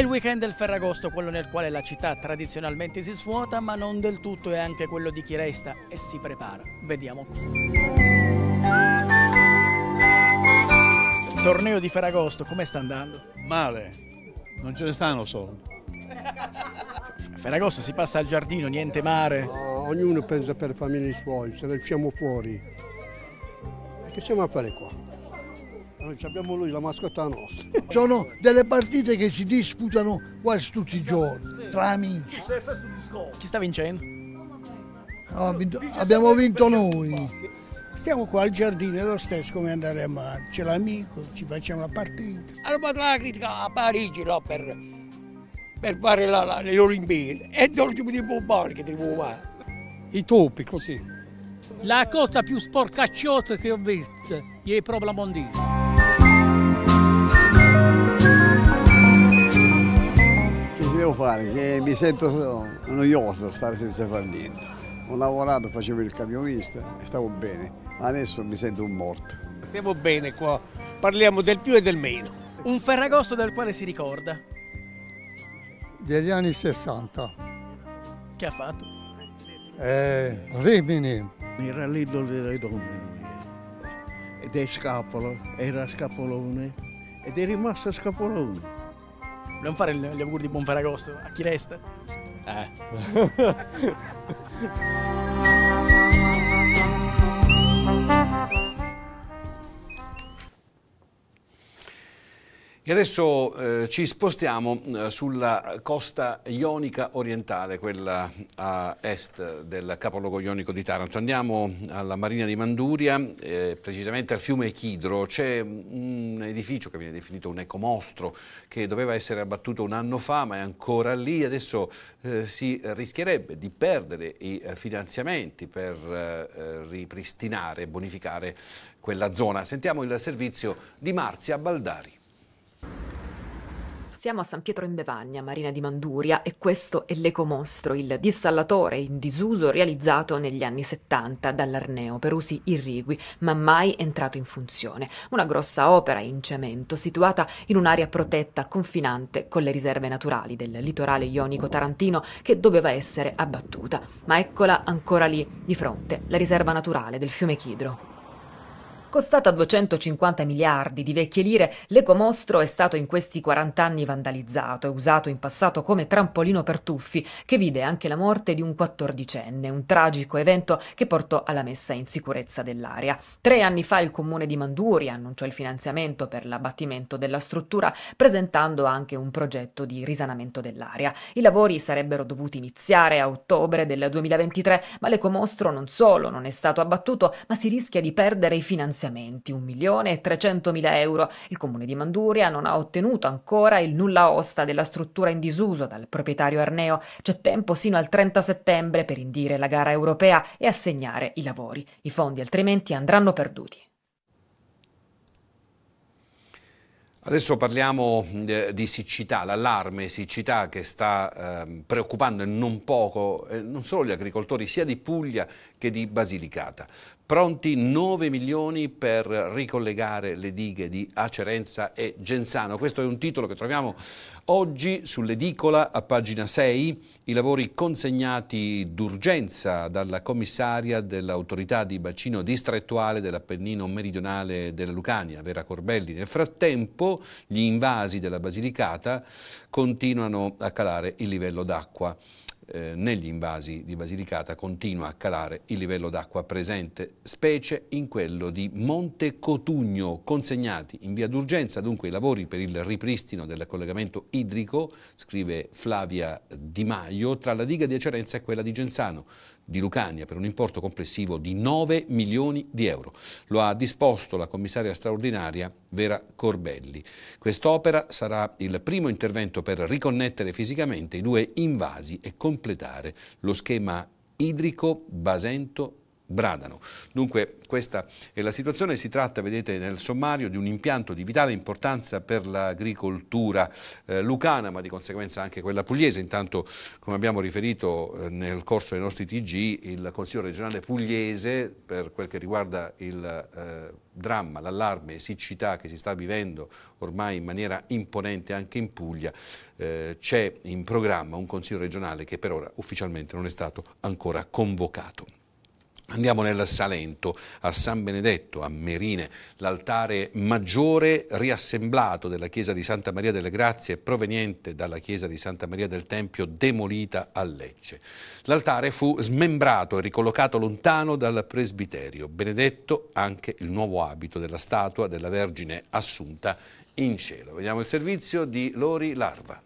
il weekend del Ferragosto, quello nel quale la città tradizionalmente si svuota, ma non del tutto è anche quello di chi resta e si prepara. Vediamo.
Il
torneo di Ferragosto, come sta andando?
Male, non ce ne stanno soldi.
Ferragosto si passa al giardino, niente mare.
No, ognuno pensa per famiglie suoi, se ne usciamo fuori. E che siamo a fare qua? Noi abbiamo lui, la mascotta nostra. Sono delle partite che si disputano quasi tutti i giorni, tra amici. Chi sta vincendo? No, vinto, abbiamo vinto noi. Stiamo qua al giardino, è lo stesso come andare a mare. C'è l'amico, ci facciamo la partita. Hanno
fatto la critica a Parigi no, per, per, fare la, la, le Olimpiadi. E dove ci mettiamo che devo fare?
I topi, così.
La cosa più sporcacciosa che ho visto è proprio la mondina.
Che devo fare?
mi sento noioso stare senza fare niente. Ho lavorato, facevo il camionista e stavo bene. Adesso mi sento un morto.
Stiamo bene qua, parliamo
del più e del meno. Un Ferragosto del quale si ricorda?
Degli anni 60. Che ha fatto? Eh, Rimini. Mi rallido delle donne ed è Scapolo, era Scapolone ed è rimasto Scapolone. Vogliamo
fare gli auguri di buon Ferragosto a chi resta? Eh.
[LAUGHS]
E adesso eh, ci spostiamo eh, sulla costa ionica orientale, quella a est del capoluogo ionico di Taranto. Andiamo alla Marina di Manduria, eh, precisamente al fiume Chidro. C'è un edificio che viene definito un ecomostro che doveva essere abbattuto un anno fa ma è ancora lì. Adesso eh, si rischierebbe di perdere i eh, finanziamenti per eh, ripristinare e bonificare quella zona. Sentiamo il servizio di Marzia Baldari.
Siamo a San Pietro in Bevagna, Marina di Manduria, e questo è l'Ecomostro, il dissallatore in disuso realizzato negli anni 70 dall'Arneo per usi irrigui, ma mai entrato in funzione. Una grossa opera in cemento situata in un'area protetta confinante con le riserve naturali del litorale ionico tarantino che doveva essere abbattuta. Ma eccola ancora lì, di fronte, la riserva naturale del fiume Chidro. Costata 250 miliardi di vecchie lire, l'ecomostro è stato in questi 40 anni vandalizzato e usato in passato come trampolino per tuffi, che vide anche la morte di un quattordicenne, un tragico evento che portò alla messa in sicurezza dell'area. Tre anni fa il comune di Manduri annunciò il finanziamento per l'abbattimento della struttura, presentando anche un progetto di risanamento dell'area. I lavori sarebbero dovuti iniziare a ottobre del 2023, ma l'ecomostro non solo non è stato abbattuto, ma si rischia di perdere i finanziamenti finanziamenti, 1.300.000 euro. Il comune di Manduria non ha ottenuto ancora il nulla osta della struttura in disuso dal proprietario Arneo. C'è tempo sino al 30 settembre per indire la gara europea e assegnare i lavori. I fondi altrimenti andranno perduti.
Adesso parliamo eh, di siccità, l'allarme siccità che sta eh, preoccupando non poco, eh, non solo gli agricoltori, sia di Puglia che di Basilicata pronti 9 milioni per ricollegare le dighe di Acerenza e Genzano. Questo è un titolo che troviamo oggi sull'edicola a pagina 6, i lavori consegnati d'urgenza dalla commissaria dell'autorità di bacino distrettuale dell'Appennino meridionale della Lucania, Vera Corbelli. Nel frattempo gli invasi della Basilicata continuano a calare il livello d'acqua eh, negli invasi di Basilicata continua a calare il livello d'acqua presente, specie in quello di Monte Cotugno, consegnati in via d'urgenza dunque i lavori per il ripristino del collegamento idrico, scrive Flavia Di Maio, tra la diga di Acerenza e quella di Genzano di Lucania per un importo complessivo di 9 milioni di euro. Lo ha disposto la commissaria straordinaria Vera Corbelli. Quest'opera sarà il primo intervento per riconnettere fisicamente i due invasi e completare lo schema idrico basento Bradano. Dunque questa è la situazione, si tratta vedete nel sommario di un impianto di vitale importanza per l'agricoltura eh, lucana ma di conseguenza anche quella pugliese, intanto come abbiamo riferito eh, nel corso dei nostri TG il Consiglio regionale pugliese per quel che riguarda il eh, dramma, l'allarme e siccità che si sta vivendo ormai in maniera imponente anche in Puglia, eh, c'è in programma un Consiglio regionale che per ora ufficialmente non è stato ancora convocato. Andiamo nel Salento, a San Benedetto, a Merine, l'altare maggiore riassemblato della chiesa di Santa Maria delle Grazie proveniente dalla chiesa di Santa Maria del Tempio demolita a Lecce. L'altare fu smembrato e ricollocato lontano dal presbiterio, benedetto anche il nuovo abito della statua della Vergine Assunta in cielo. Vediamo il servizio di Lori Larva.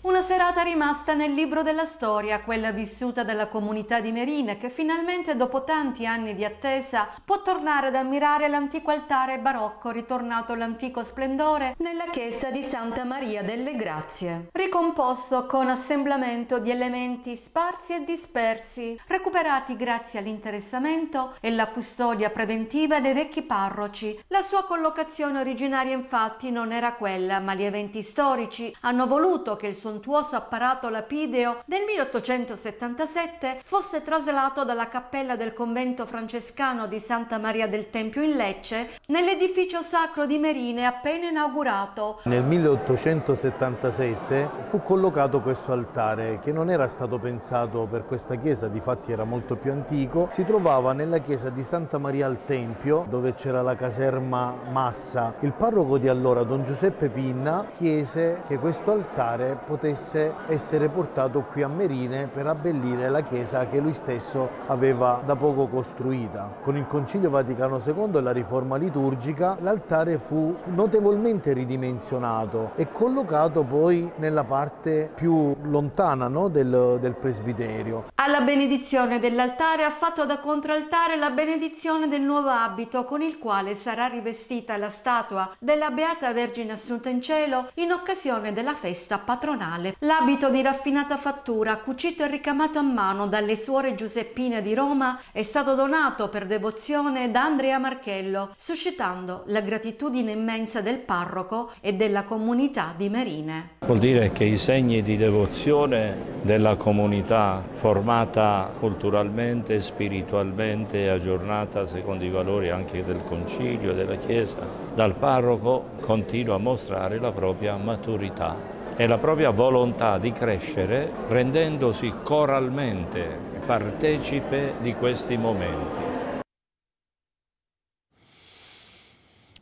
Una serata rimasta nel libro della storia, quella vissuta dalla comunità di Merina che finalmente dopo tanti anni di attesa può tornare ad ammirare l'antico altare barocco ritornato all'antico splendore nella chiesa di Santa Maria delle Grazie, ricomposto con assemblamento di elementi sparsi e dispersi, recuperati grazie all'interessamento e la custodia preventiva dei vecchi parroci. La sua collocazione originaria infatti non era quella, ma gli eventi storici hanno voluto che il suo sontuoso apparato lapideo nel 1877 fosse traslato dalla cappella del convento francescano di Santa Maria del Tempio in Lecce nell'edificio sacro di Merine appena inaugurato.
Nel 1877 fu collocato questo altare che non era stato pensato per questa chiesa, difatti era molto più antico, si trovava nella chiesa di Santa Maria al Tempio dove c'era la caserma Massa. Il parroco di allora, Don Giuseppe Pinna, chiese che questo altare potesse potesse essere portato qui a Merine per abbellire la chiesa che lui stesso aveva da poco costruita. Con il Concilio Vaticano II e la riforma liturgica l'altare fu notevolmente ridimensionato e collocato poi nella parte più lontana no, del, del presbiterio.
Alla benedizione dell'altare ha fatto da contraltare la benedizione del nuovo abito con il quale sarà rivestita la statua della Beata Vergine Assunta in Cielo in occasione della festa patronale originale. L'abito di raffinata fattura, cucito e ricamato a mano dalle suore Giuseppine di Roma, è stato donato per devozione da Andrea Marchello, suscitando la gratitudine immensa del parroco e della comunità di Merine.
Vuol dire che i segni di devozione della comunità formata culturalmente, spiritualmente e aggiornata secondo i valori anche del Concilio e della Chiesa, dal parroco continua a mostrare la propria maturità e la propria volontà di crescere
rendendosi coralmente partecipe di questi momenti.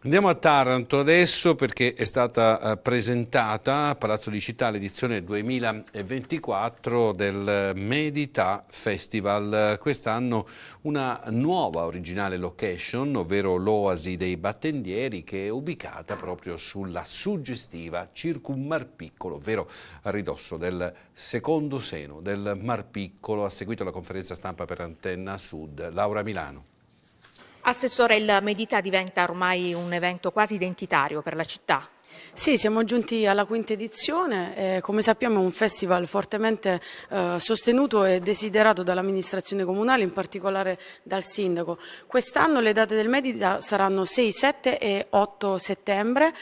Andiamo a Taranto adesso perché è stata eh, presentata a Palazzo di Città l'edizione 2024 del Medita Festival. Quest'anno una nuova originale location, ovvero l'Oasi dei Battendieri, che è ubicata proprio sulla suggestiva Circum Piccolo, ovvero a ridosso del secondo seno del Mar Piccolo, ha seguito la conferenza stampa per Antenna Sud. Laura
Milano.
Assessore, il Medita diventa ormai un evento quasi identitario per la città.
Sì, siamo giunti alla quinta edizione, eh, come sappiamo è un festival fortemente eh, sostenuto e desiderato dall'amministrazione comunale, in particolare dal sindaco. Quest'anno le date del Medita saranno 6, 7 e 8 settembre.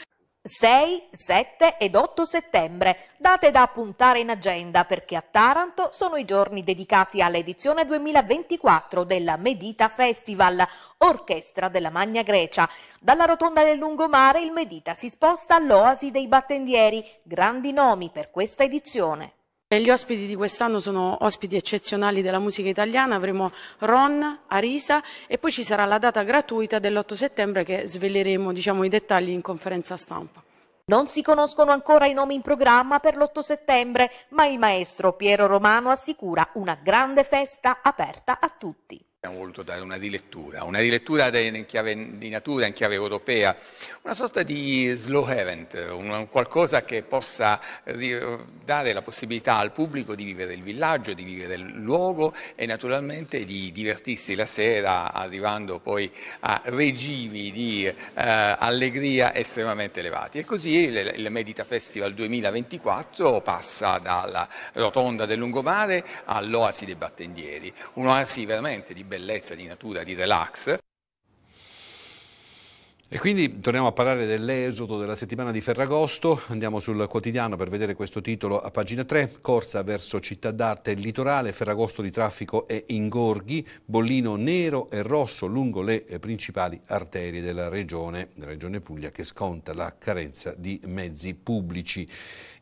6, 7 ed 8 settembre, date da appuntare in agenda perché a Taranto sono i giorni dedicati all'edizione 2024 della Medita Festival, orchestra della Magna Grecia. Dalla rotonda del lungomare il Medita si sposta all'Oasi dei Battendieri, grandi nomi per questa edizione gli
ospiti di quest'anno sono ospiti eccezionali della musica italiana, avremo Ron, Arisa e poi ci sarà la data gratuita dell'8 settembre che sveleremo diciamo, i dettagli in conferenza stampa.
Non si conoscono ancora i nomi in programma per l'8 settembre, ma il maestro Piero Romano assicura una grande festa aperta a
tutti abbiamo voluto dare una dilettura, una dilettura in chiave, di natura in chiave europea, una sorta di slow event, un, qualcosa che possa dare la possibilità al pubblico di vivere il villaggio, di vivere il luogo e naturalmente di divertirsi la sera arrivando poi a regimi di eh, allegria estremamente elevati. E così il, il Medita Festival 2024 passa dalla rotonda del lungomare all'oasi dei battendieri, un'oasi veramente di bellezza, di natura, di relax.
E quindi torniamo a parlare dell'esodo della settimana di Ferragosto, andiamo sul quotidiano per vedere questo titolo a pagina 3, corsa verso città d'arte e litorale, Ferragosto di traffico e ingorghi, bollino nero e rosso lungo le principali arterie della regione, regione Puglia che sconta la carenza di mezzi pubblici.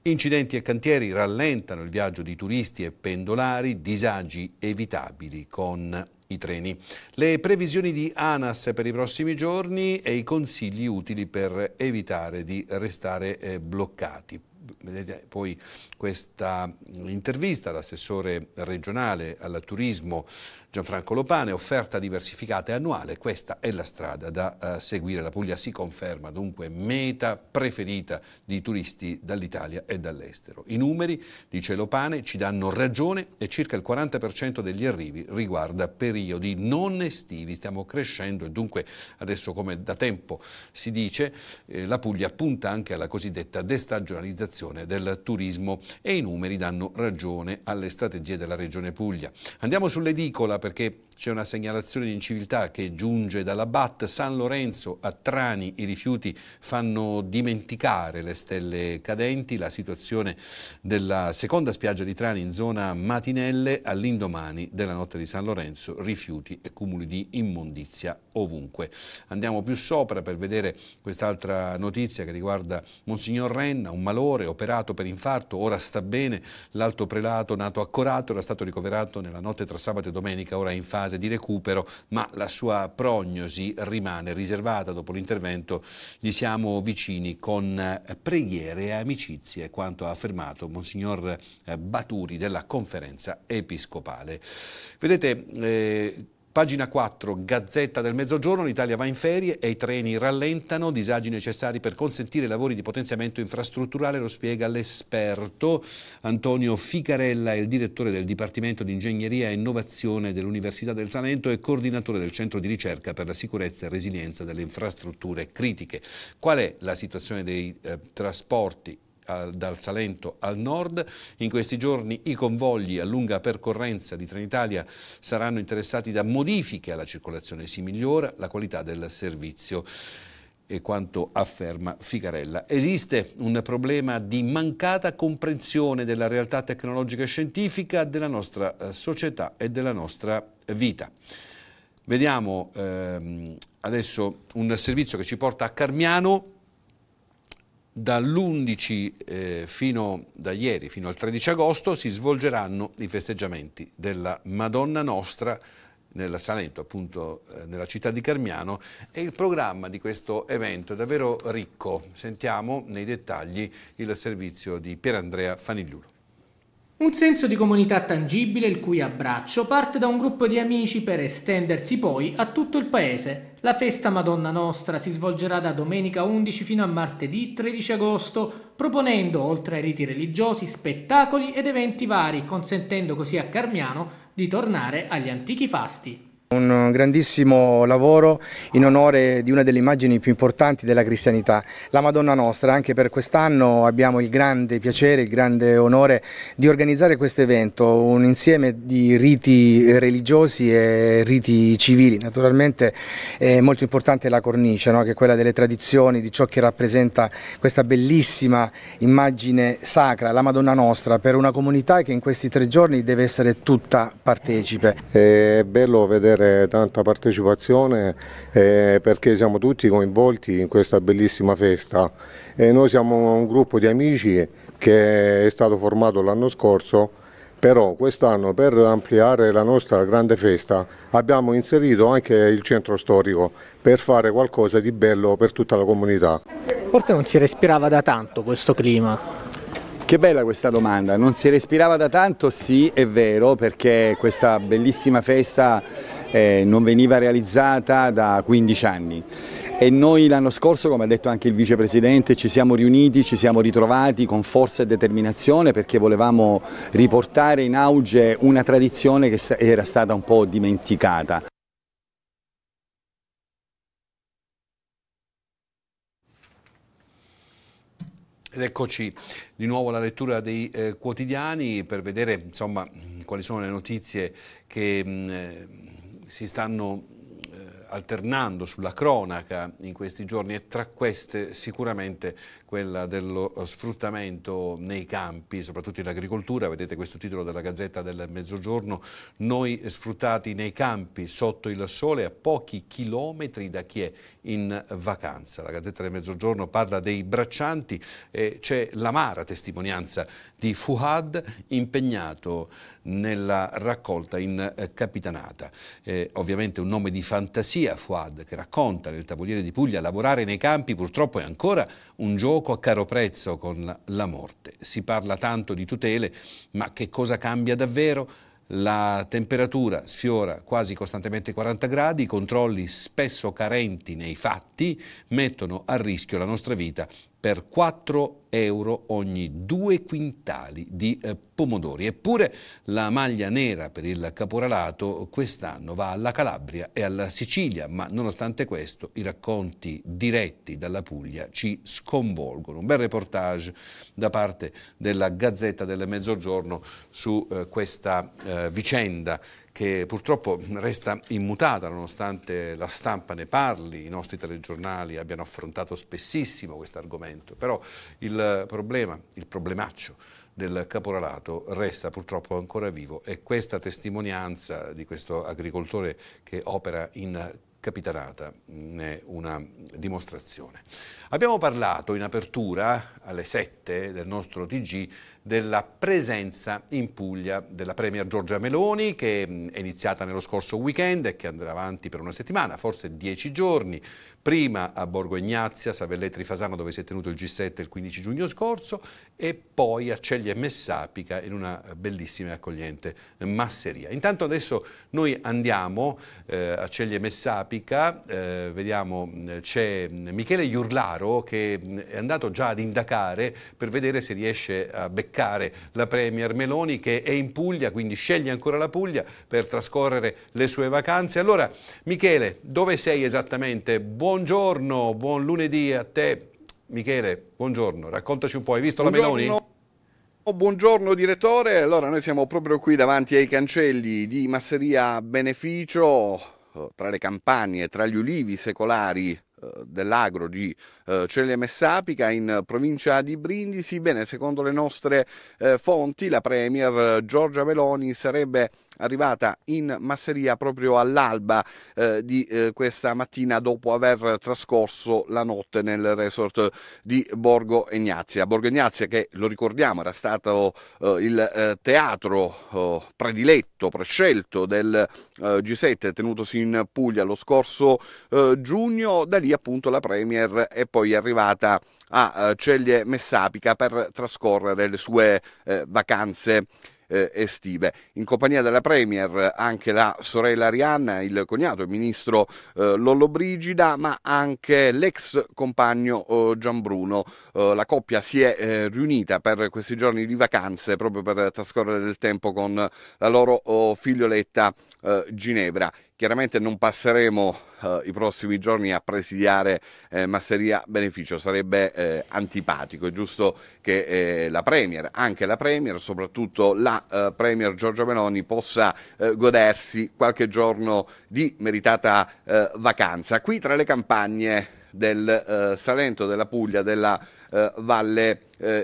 Incidenti e cantieri rallentano il viaggio di turisti e pendolari, disagi evitabili con i treni. Le previsioni di ANAS per i prossimi giorni e i consigli utili per evitare di restare eh, bloccati. Vedete poi questa intervista all'assessore regionale al turismo Gianfranco Lopane, offerta diversificata e annuale, questa è la strada da uh, seguire. La Puglia si conferma dunque meta preferita di turisti dall'Italia e dall'estero. I numeri, dice Lopane, ci danno ragione e circa il 40% degli arrivi riguarda periodi non estivi. Stiamo crescendo e dunque adesso come da tempo si dice eh, la Puglia punta anche alla cosiddetta destagionalizzazione del turismo e i numeri danno ragione alle strategie della Regione Puglia. Andiamo sull'edicola perché c'è una segnalazione di inciviltà che giunge dalla BAT. San Lorenzo a Trani i rifiuti fanno dimenticare le stelle cadenti. La situazione della seconda spiaggia di Trani in zona Matinelle all'indomani della notte di San Lorenzo. Rifiuti e cumuli di immondizia ovunque. Andiamo più sopra per vedere quest'altra notizia che riguarda Monsignor Renna, un malore operato per infarto, ora sta bene. L'alto prelato nato a Corato era stato ricoverato nella notte tra sabato e domenica, ora è in fase fase di recupero, ma la sua prognosi rimane riservata dopo l'intervento. Gli siamo vicini con eh, preghiere e amicizie, quanto ha affermato Monsignor eh, Baturi della conferenza episcopale. Vedete, eh, Pagina 4, Gazzetta del Mezzogiorno, l'Italia va in ferie e i treni rallentano, disagi necessari per consentire lavori di potenziamento infrastrutturale, lo spiega l'esperto Antonio Ficarella, il direttore del Dipartimento di Ingegneria e Innovazione dell'Università del Salento e coordinatore del Centro di Ricerca per la Sicurezza e Resilienza delle Infrastrutture Critiche. Qual è la situazione dei eh, trasporti dal Salento al nord. In questi giorni i convogli a lunga percorrenza di Trenitalia saranno interessati da modifiche alla circolazione. Si migliora la qualità del servizio e quanto afferma Figarella. Esiste un problema di mancata comprensione della realtà tecnologica e scientifica della nostra eh, società e della nostra vita. Vediamo ehm, adesso un servizio che ci porta a Carmiano dall'11 eh, fino da ieri, fino al 13 agosto, si svolgeranno i festeggiamenti della Madonna Nostra nella Salento, appunto eh, nella città di Carmiano e il programma di questo evento è davvero ricco. Sentiamo nei dettagli il servizio di Pierandrea Fanigliulo.
Un senso
di comunità tangibile il cui abbraccio parte da un gruppo di amici per estendersi poi a tutto il paese. La festa Madonna Nostra si svolgerà da domenica 11 fino a martedì 13 agosto, proponendo, oltre ai riti religiosi, spettacoli ed eventi vari, consentendo così a Carmiano di tornare agli antichi fasti.
Un grandissimo lavoro in onore di una delle immagini più importanti della cristianità, la Madonna Nostra. Anche per quest'anno abbiamo il grande piacere, il grande onore di organizzare questo evento, un insieme di riti religiosi e riti civili. Naturalmente è molto importante la cornice, no? che è quella delle tradizioni, di ciò che rappresenta questa bellissima immagine sacra, la Madonna Nostra, per una comunità che in questi
tre giorni deve essere tutta partecipe. È bello vedere esprimere tanta partecipazione eh, perché siamo tutti coinvolti in questa bellissima festa. E noi siamo un gruppo di amici che è stato formato l'anno scorso però quest'anno per ampliare la nostra grande festa abbiamo inserito anche il centro storico per fare qualcosa di bello per tutta la comunità.
Forse non
si
respirava da tanto questo clima.
Che bella questa domanda, non si respirava da tanto, sì è vero, perché questa bellissima festa eh, non veniva realizzata da 15 anni e noi l'anno scorso, come ha detto anche il Vicepresidente, ci siamo riuniti, ci siamo ritrovati con forza e determinazione perché volevamo riportare in auge una tradizione che era stata un po' dimenticata.
Ed eccoci di nuovo alla lettura dei eh, quotidiani per vedere insomma, quali sono le notizie che mh, mm, eh, si stanno eh, alternando sulla cronaca in questi giorni e tra queste sicuramente quella dello sfruttamento nei campi, soprattutto in agricoltura, vedete questo titolo della Gazzetta del Mezzogiorno, noi sfruttati nei campi sotto il sole a pochi chilometri da chi è in vacanza. La Gazzetta del Mezzogiorno parla dei braccianti, e c'è l'amara testimonianza di Fuhad impegnato nella raccolta in Capitanata. Eh, ovviamente un nome di fantasia Fuad che racconta nel Tavoliere di Puglia lavorare nei campi purtroppo è ancora un gioco poco a caro prezzo con la morte. Si parla tanto di tutele, ma che cosa cambia davvero? La temperatura sfiora quasi costantemente i 40 gradi, i controlli spesso carenti nei fatti mettono a rischio la nostra vita per 4 euro ogni due quintali di eh, pomodori. Eppure la maglia nera per il caporalato quest'anno va alla Calabria e alla Sicilia, ma nonostante questo i racconti diretti dalla Puglia ci sconvolgono. Un bel reportage da parte della Gazzetta del Mezzogiorno su eh, questa eh, vicenda che purtroppo resta immutata nonostante la stampa ne parli, i nostri telegiornali abbiano affrontato spessissimo questo argomento, però il problema, il problemaccio del caporalato resta purtroppo ancora vivo e questa testimonianza di questo agricoltore che opera in Capitanata è una dimostrazione. Abbiamo parlato in apertura alle 7 del nostro TG della presenza in Puglia della Premier Giorgia Meloni che è iniziata nello scorso weekend e che andrà avanti per una settimana, forse dieci giorni, prima a Borgo Ignazia, Savelletri Fasano dove si è tenuto il G7 il 15 giugno scorso e poi a Ceglie Messapica in una eh, bellissima e accogliente eh, masseria. Intanto adesso noi andiamo eh, a Ceglie Messapica, eh, vediamo c'è Michele Iurlaro che è andato già ad indagare per vedere se riesce a beccare beccare la Premier Meloni che è in Puglia, quindi sceglie ancora la Puglia per trascorrere le sue vacanze. Allora Michele, dove sei esattamente? Buongiorno, buon lunedì a te. Michele, buongiorno, raccontaci un po', hai visto buongiorno. la Meloni?
Buongiorno direttore, allora noi siamo proprio qui davanti ai cancelli di Masseria Beneficio, tra le campagne, tra gli ulivi secolari eh, dell'agro di eh, Celia Messapica in provincia di Brindisi. Bene, secondo le nostre eh, fonti, la Premier eh, Giorgia Meloni sarebbe arrivata in masseria proprio all'alba eh, di eh, questa mattina dopo aver trascorso la notte nel resort di Borgo Egnazia. Borgo Egnazia che lo ricordiamo era stato eh, il eh, teatro prediletto, prescelto del G7 tenutosi in Puglia lo scorso giugno, da lì appunto la Premier è poi arrivata a eh, Ceglie Messapica per trascorrere le sue eh, vacanze eh, estive. In compagnia della Premier anche la sorella Arianna, il cognato, il ministro eh, Lollobrigida, ma anche l'ex compagno eh, Gianbruno. Eh, la coppia si è eh, riunita per questi giorni di vacanze proprio per trascorrere del tempo con la loro oh, figlioletta Ginevra. Chiaramente non passeremo eh, i prossimi giorni a presidiare eh, Masseria Beneficio, sarebbe eh, antipatico. È giusto che eh, la Premier, anche la Premier, soprattutto la eh, Premier Giorgia Meloni, possa eh, godersi qualche giorno di meritata vacanza. Qui tra le campagne del Salento, della Puglia, della Valle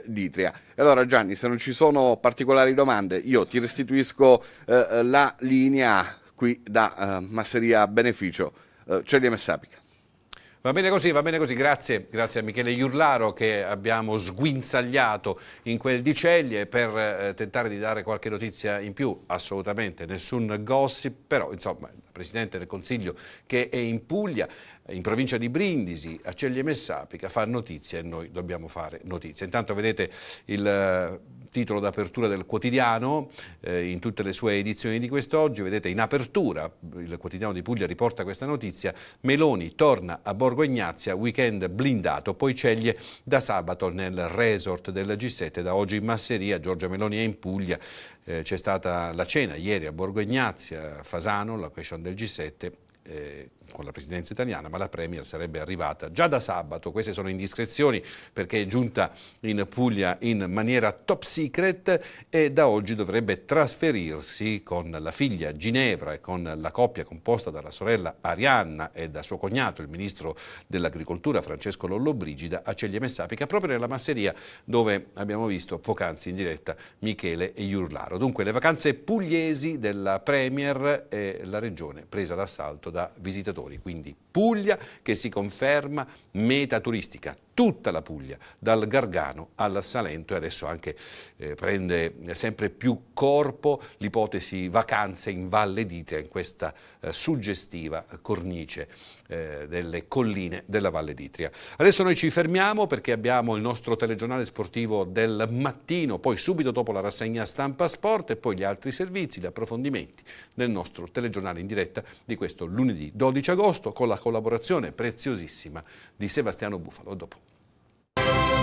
d'Itria. Allora Gianni, se non ci sono particolari domande, io ti restituisco la linea qui da eh, Masseria Beneficio, eh, Celia Messapica.
Va bene così, va bene così, grazie, grazie a Michele Iurlaro che abbiamo sguinzagliato in quel di Ceglie per eh, tentare di dare qualche notizia in più, assolutamente, nessun gossip, però insomma il Presidente del Consiglio che è in Puglia, in provincia di Brindisi, a Ceglie Messapica, fa notizia e noi dobbiamo fare notizia. Intanto vedete il eh, titolo d'apertura del quotidiano eh, in tutte le sue edizioni di quest'oggi, vedete in apertura il quotidiano di Puglia riporta questa notizia, Meloni torna a Borgo Ignazia, weekend blindato, poi sceglie da sabato nel resort del G7, da oggi in masseria, Giorgia Meloni è in Puglia, eh, c'è stata la cena ieri a Borgo Ignazia, Fasano, la question del G7, eh, con la presidenza italiana, ma la Premier sarebbe arrivata già da sabato. Queste sono indiscrezioni perché è giunta in Puglia in maniera top secret e da oggi dovrebbe trasferirsi con la figlia Ginevra e con la coppia composta dalla sorella Arianna e da suo cognato, il ministro dell'agricoltura Francesco Lollobrigida, a Ceglie Messapica, proprio nella masseria dove abbiamo visto poc'anzi in diretta Michele e Iurlaro. Dunque le vacanze pugliesi della Premier e la regione presa d'assalto da visitatori visitatori, quindi Puglia che si conferma meta turistica, tutta la Puglia, dal Gargano al Salento e adesso anche eh, prende sempre più corpo l'ipotesi vacanze in Valle d'Itria, in questa eh, suggestiva cornice eh, delle colline della Valle d'Itria. Adesso noi ci fermiamo perché abbiamo il nostro telegiornale sportivo del mattino, poi subito dopo la rassegna stampa sport e poi gli altri servizi, gli approfondimenti del nostro telegiornale in diretta di questo lunedì 12 agosto con la collaborazione preziosissima di Sebastiano Bufalo. dopo. Bye.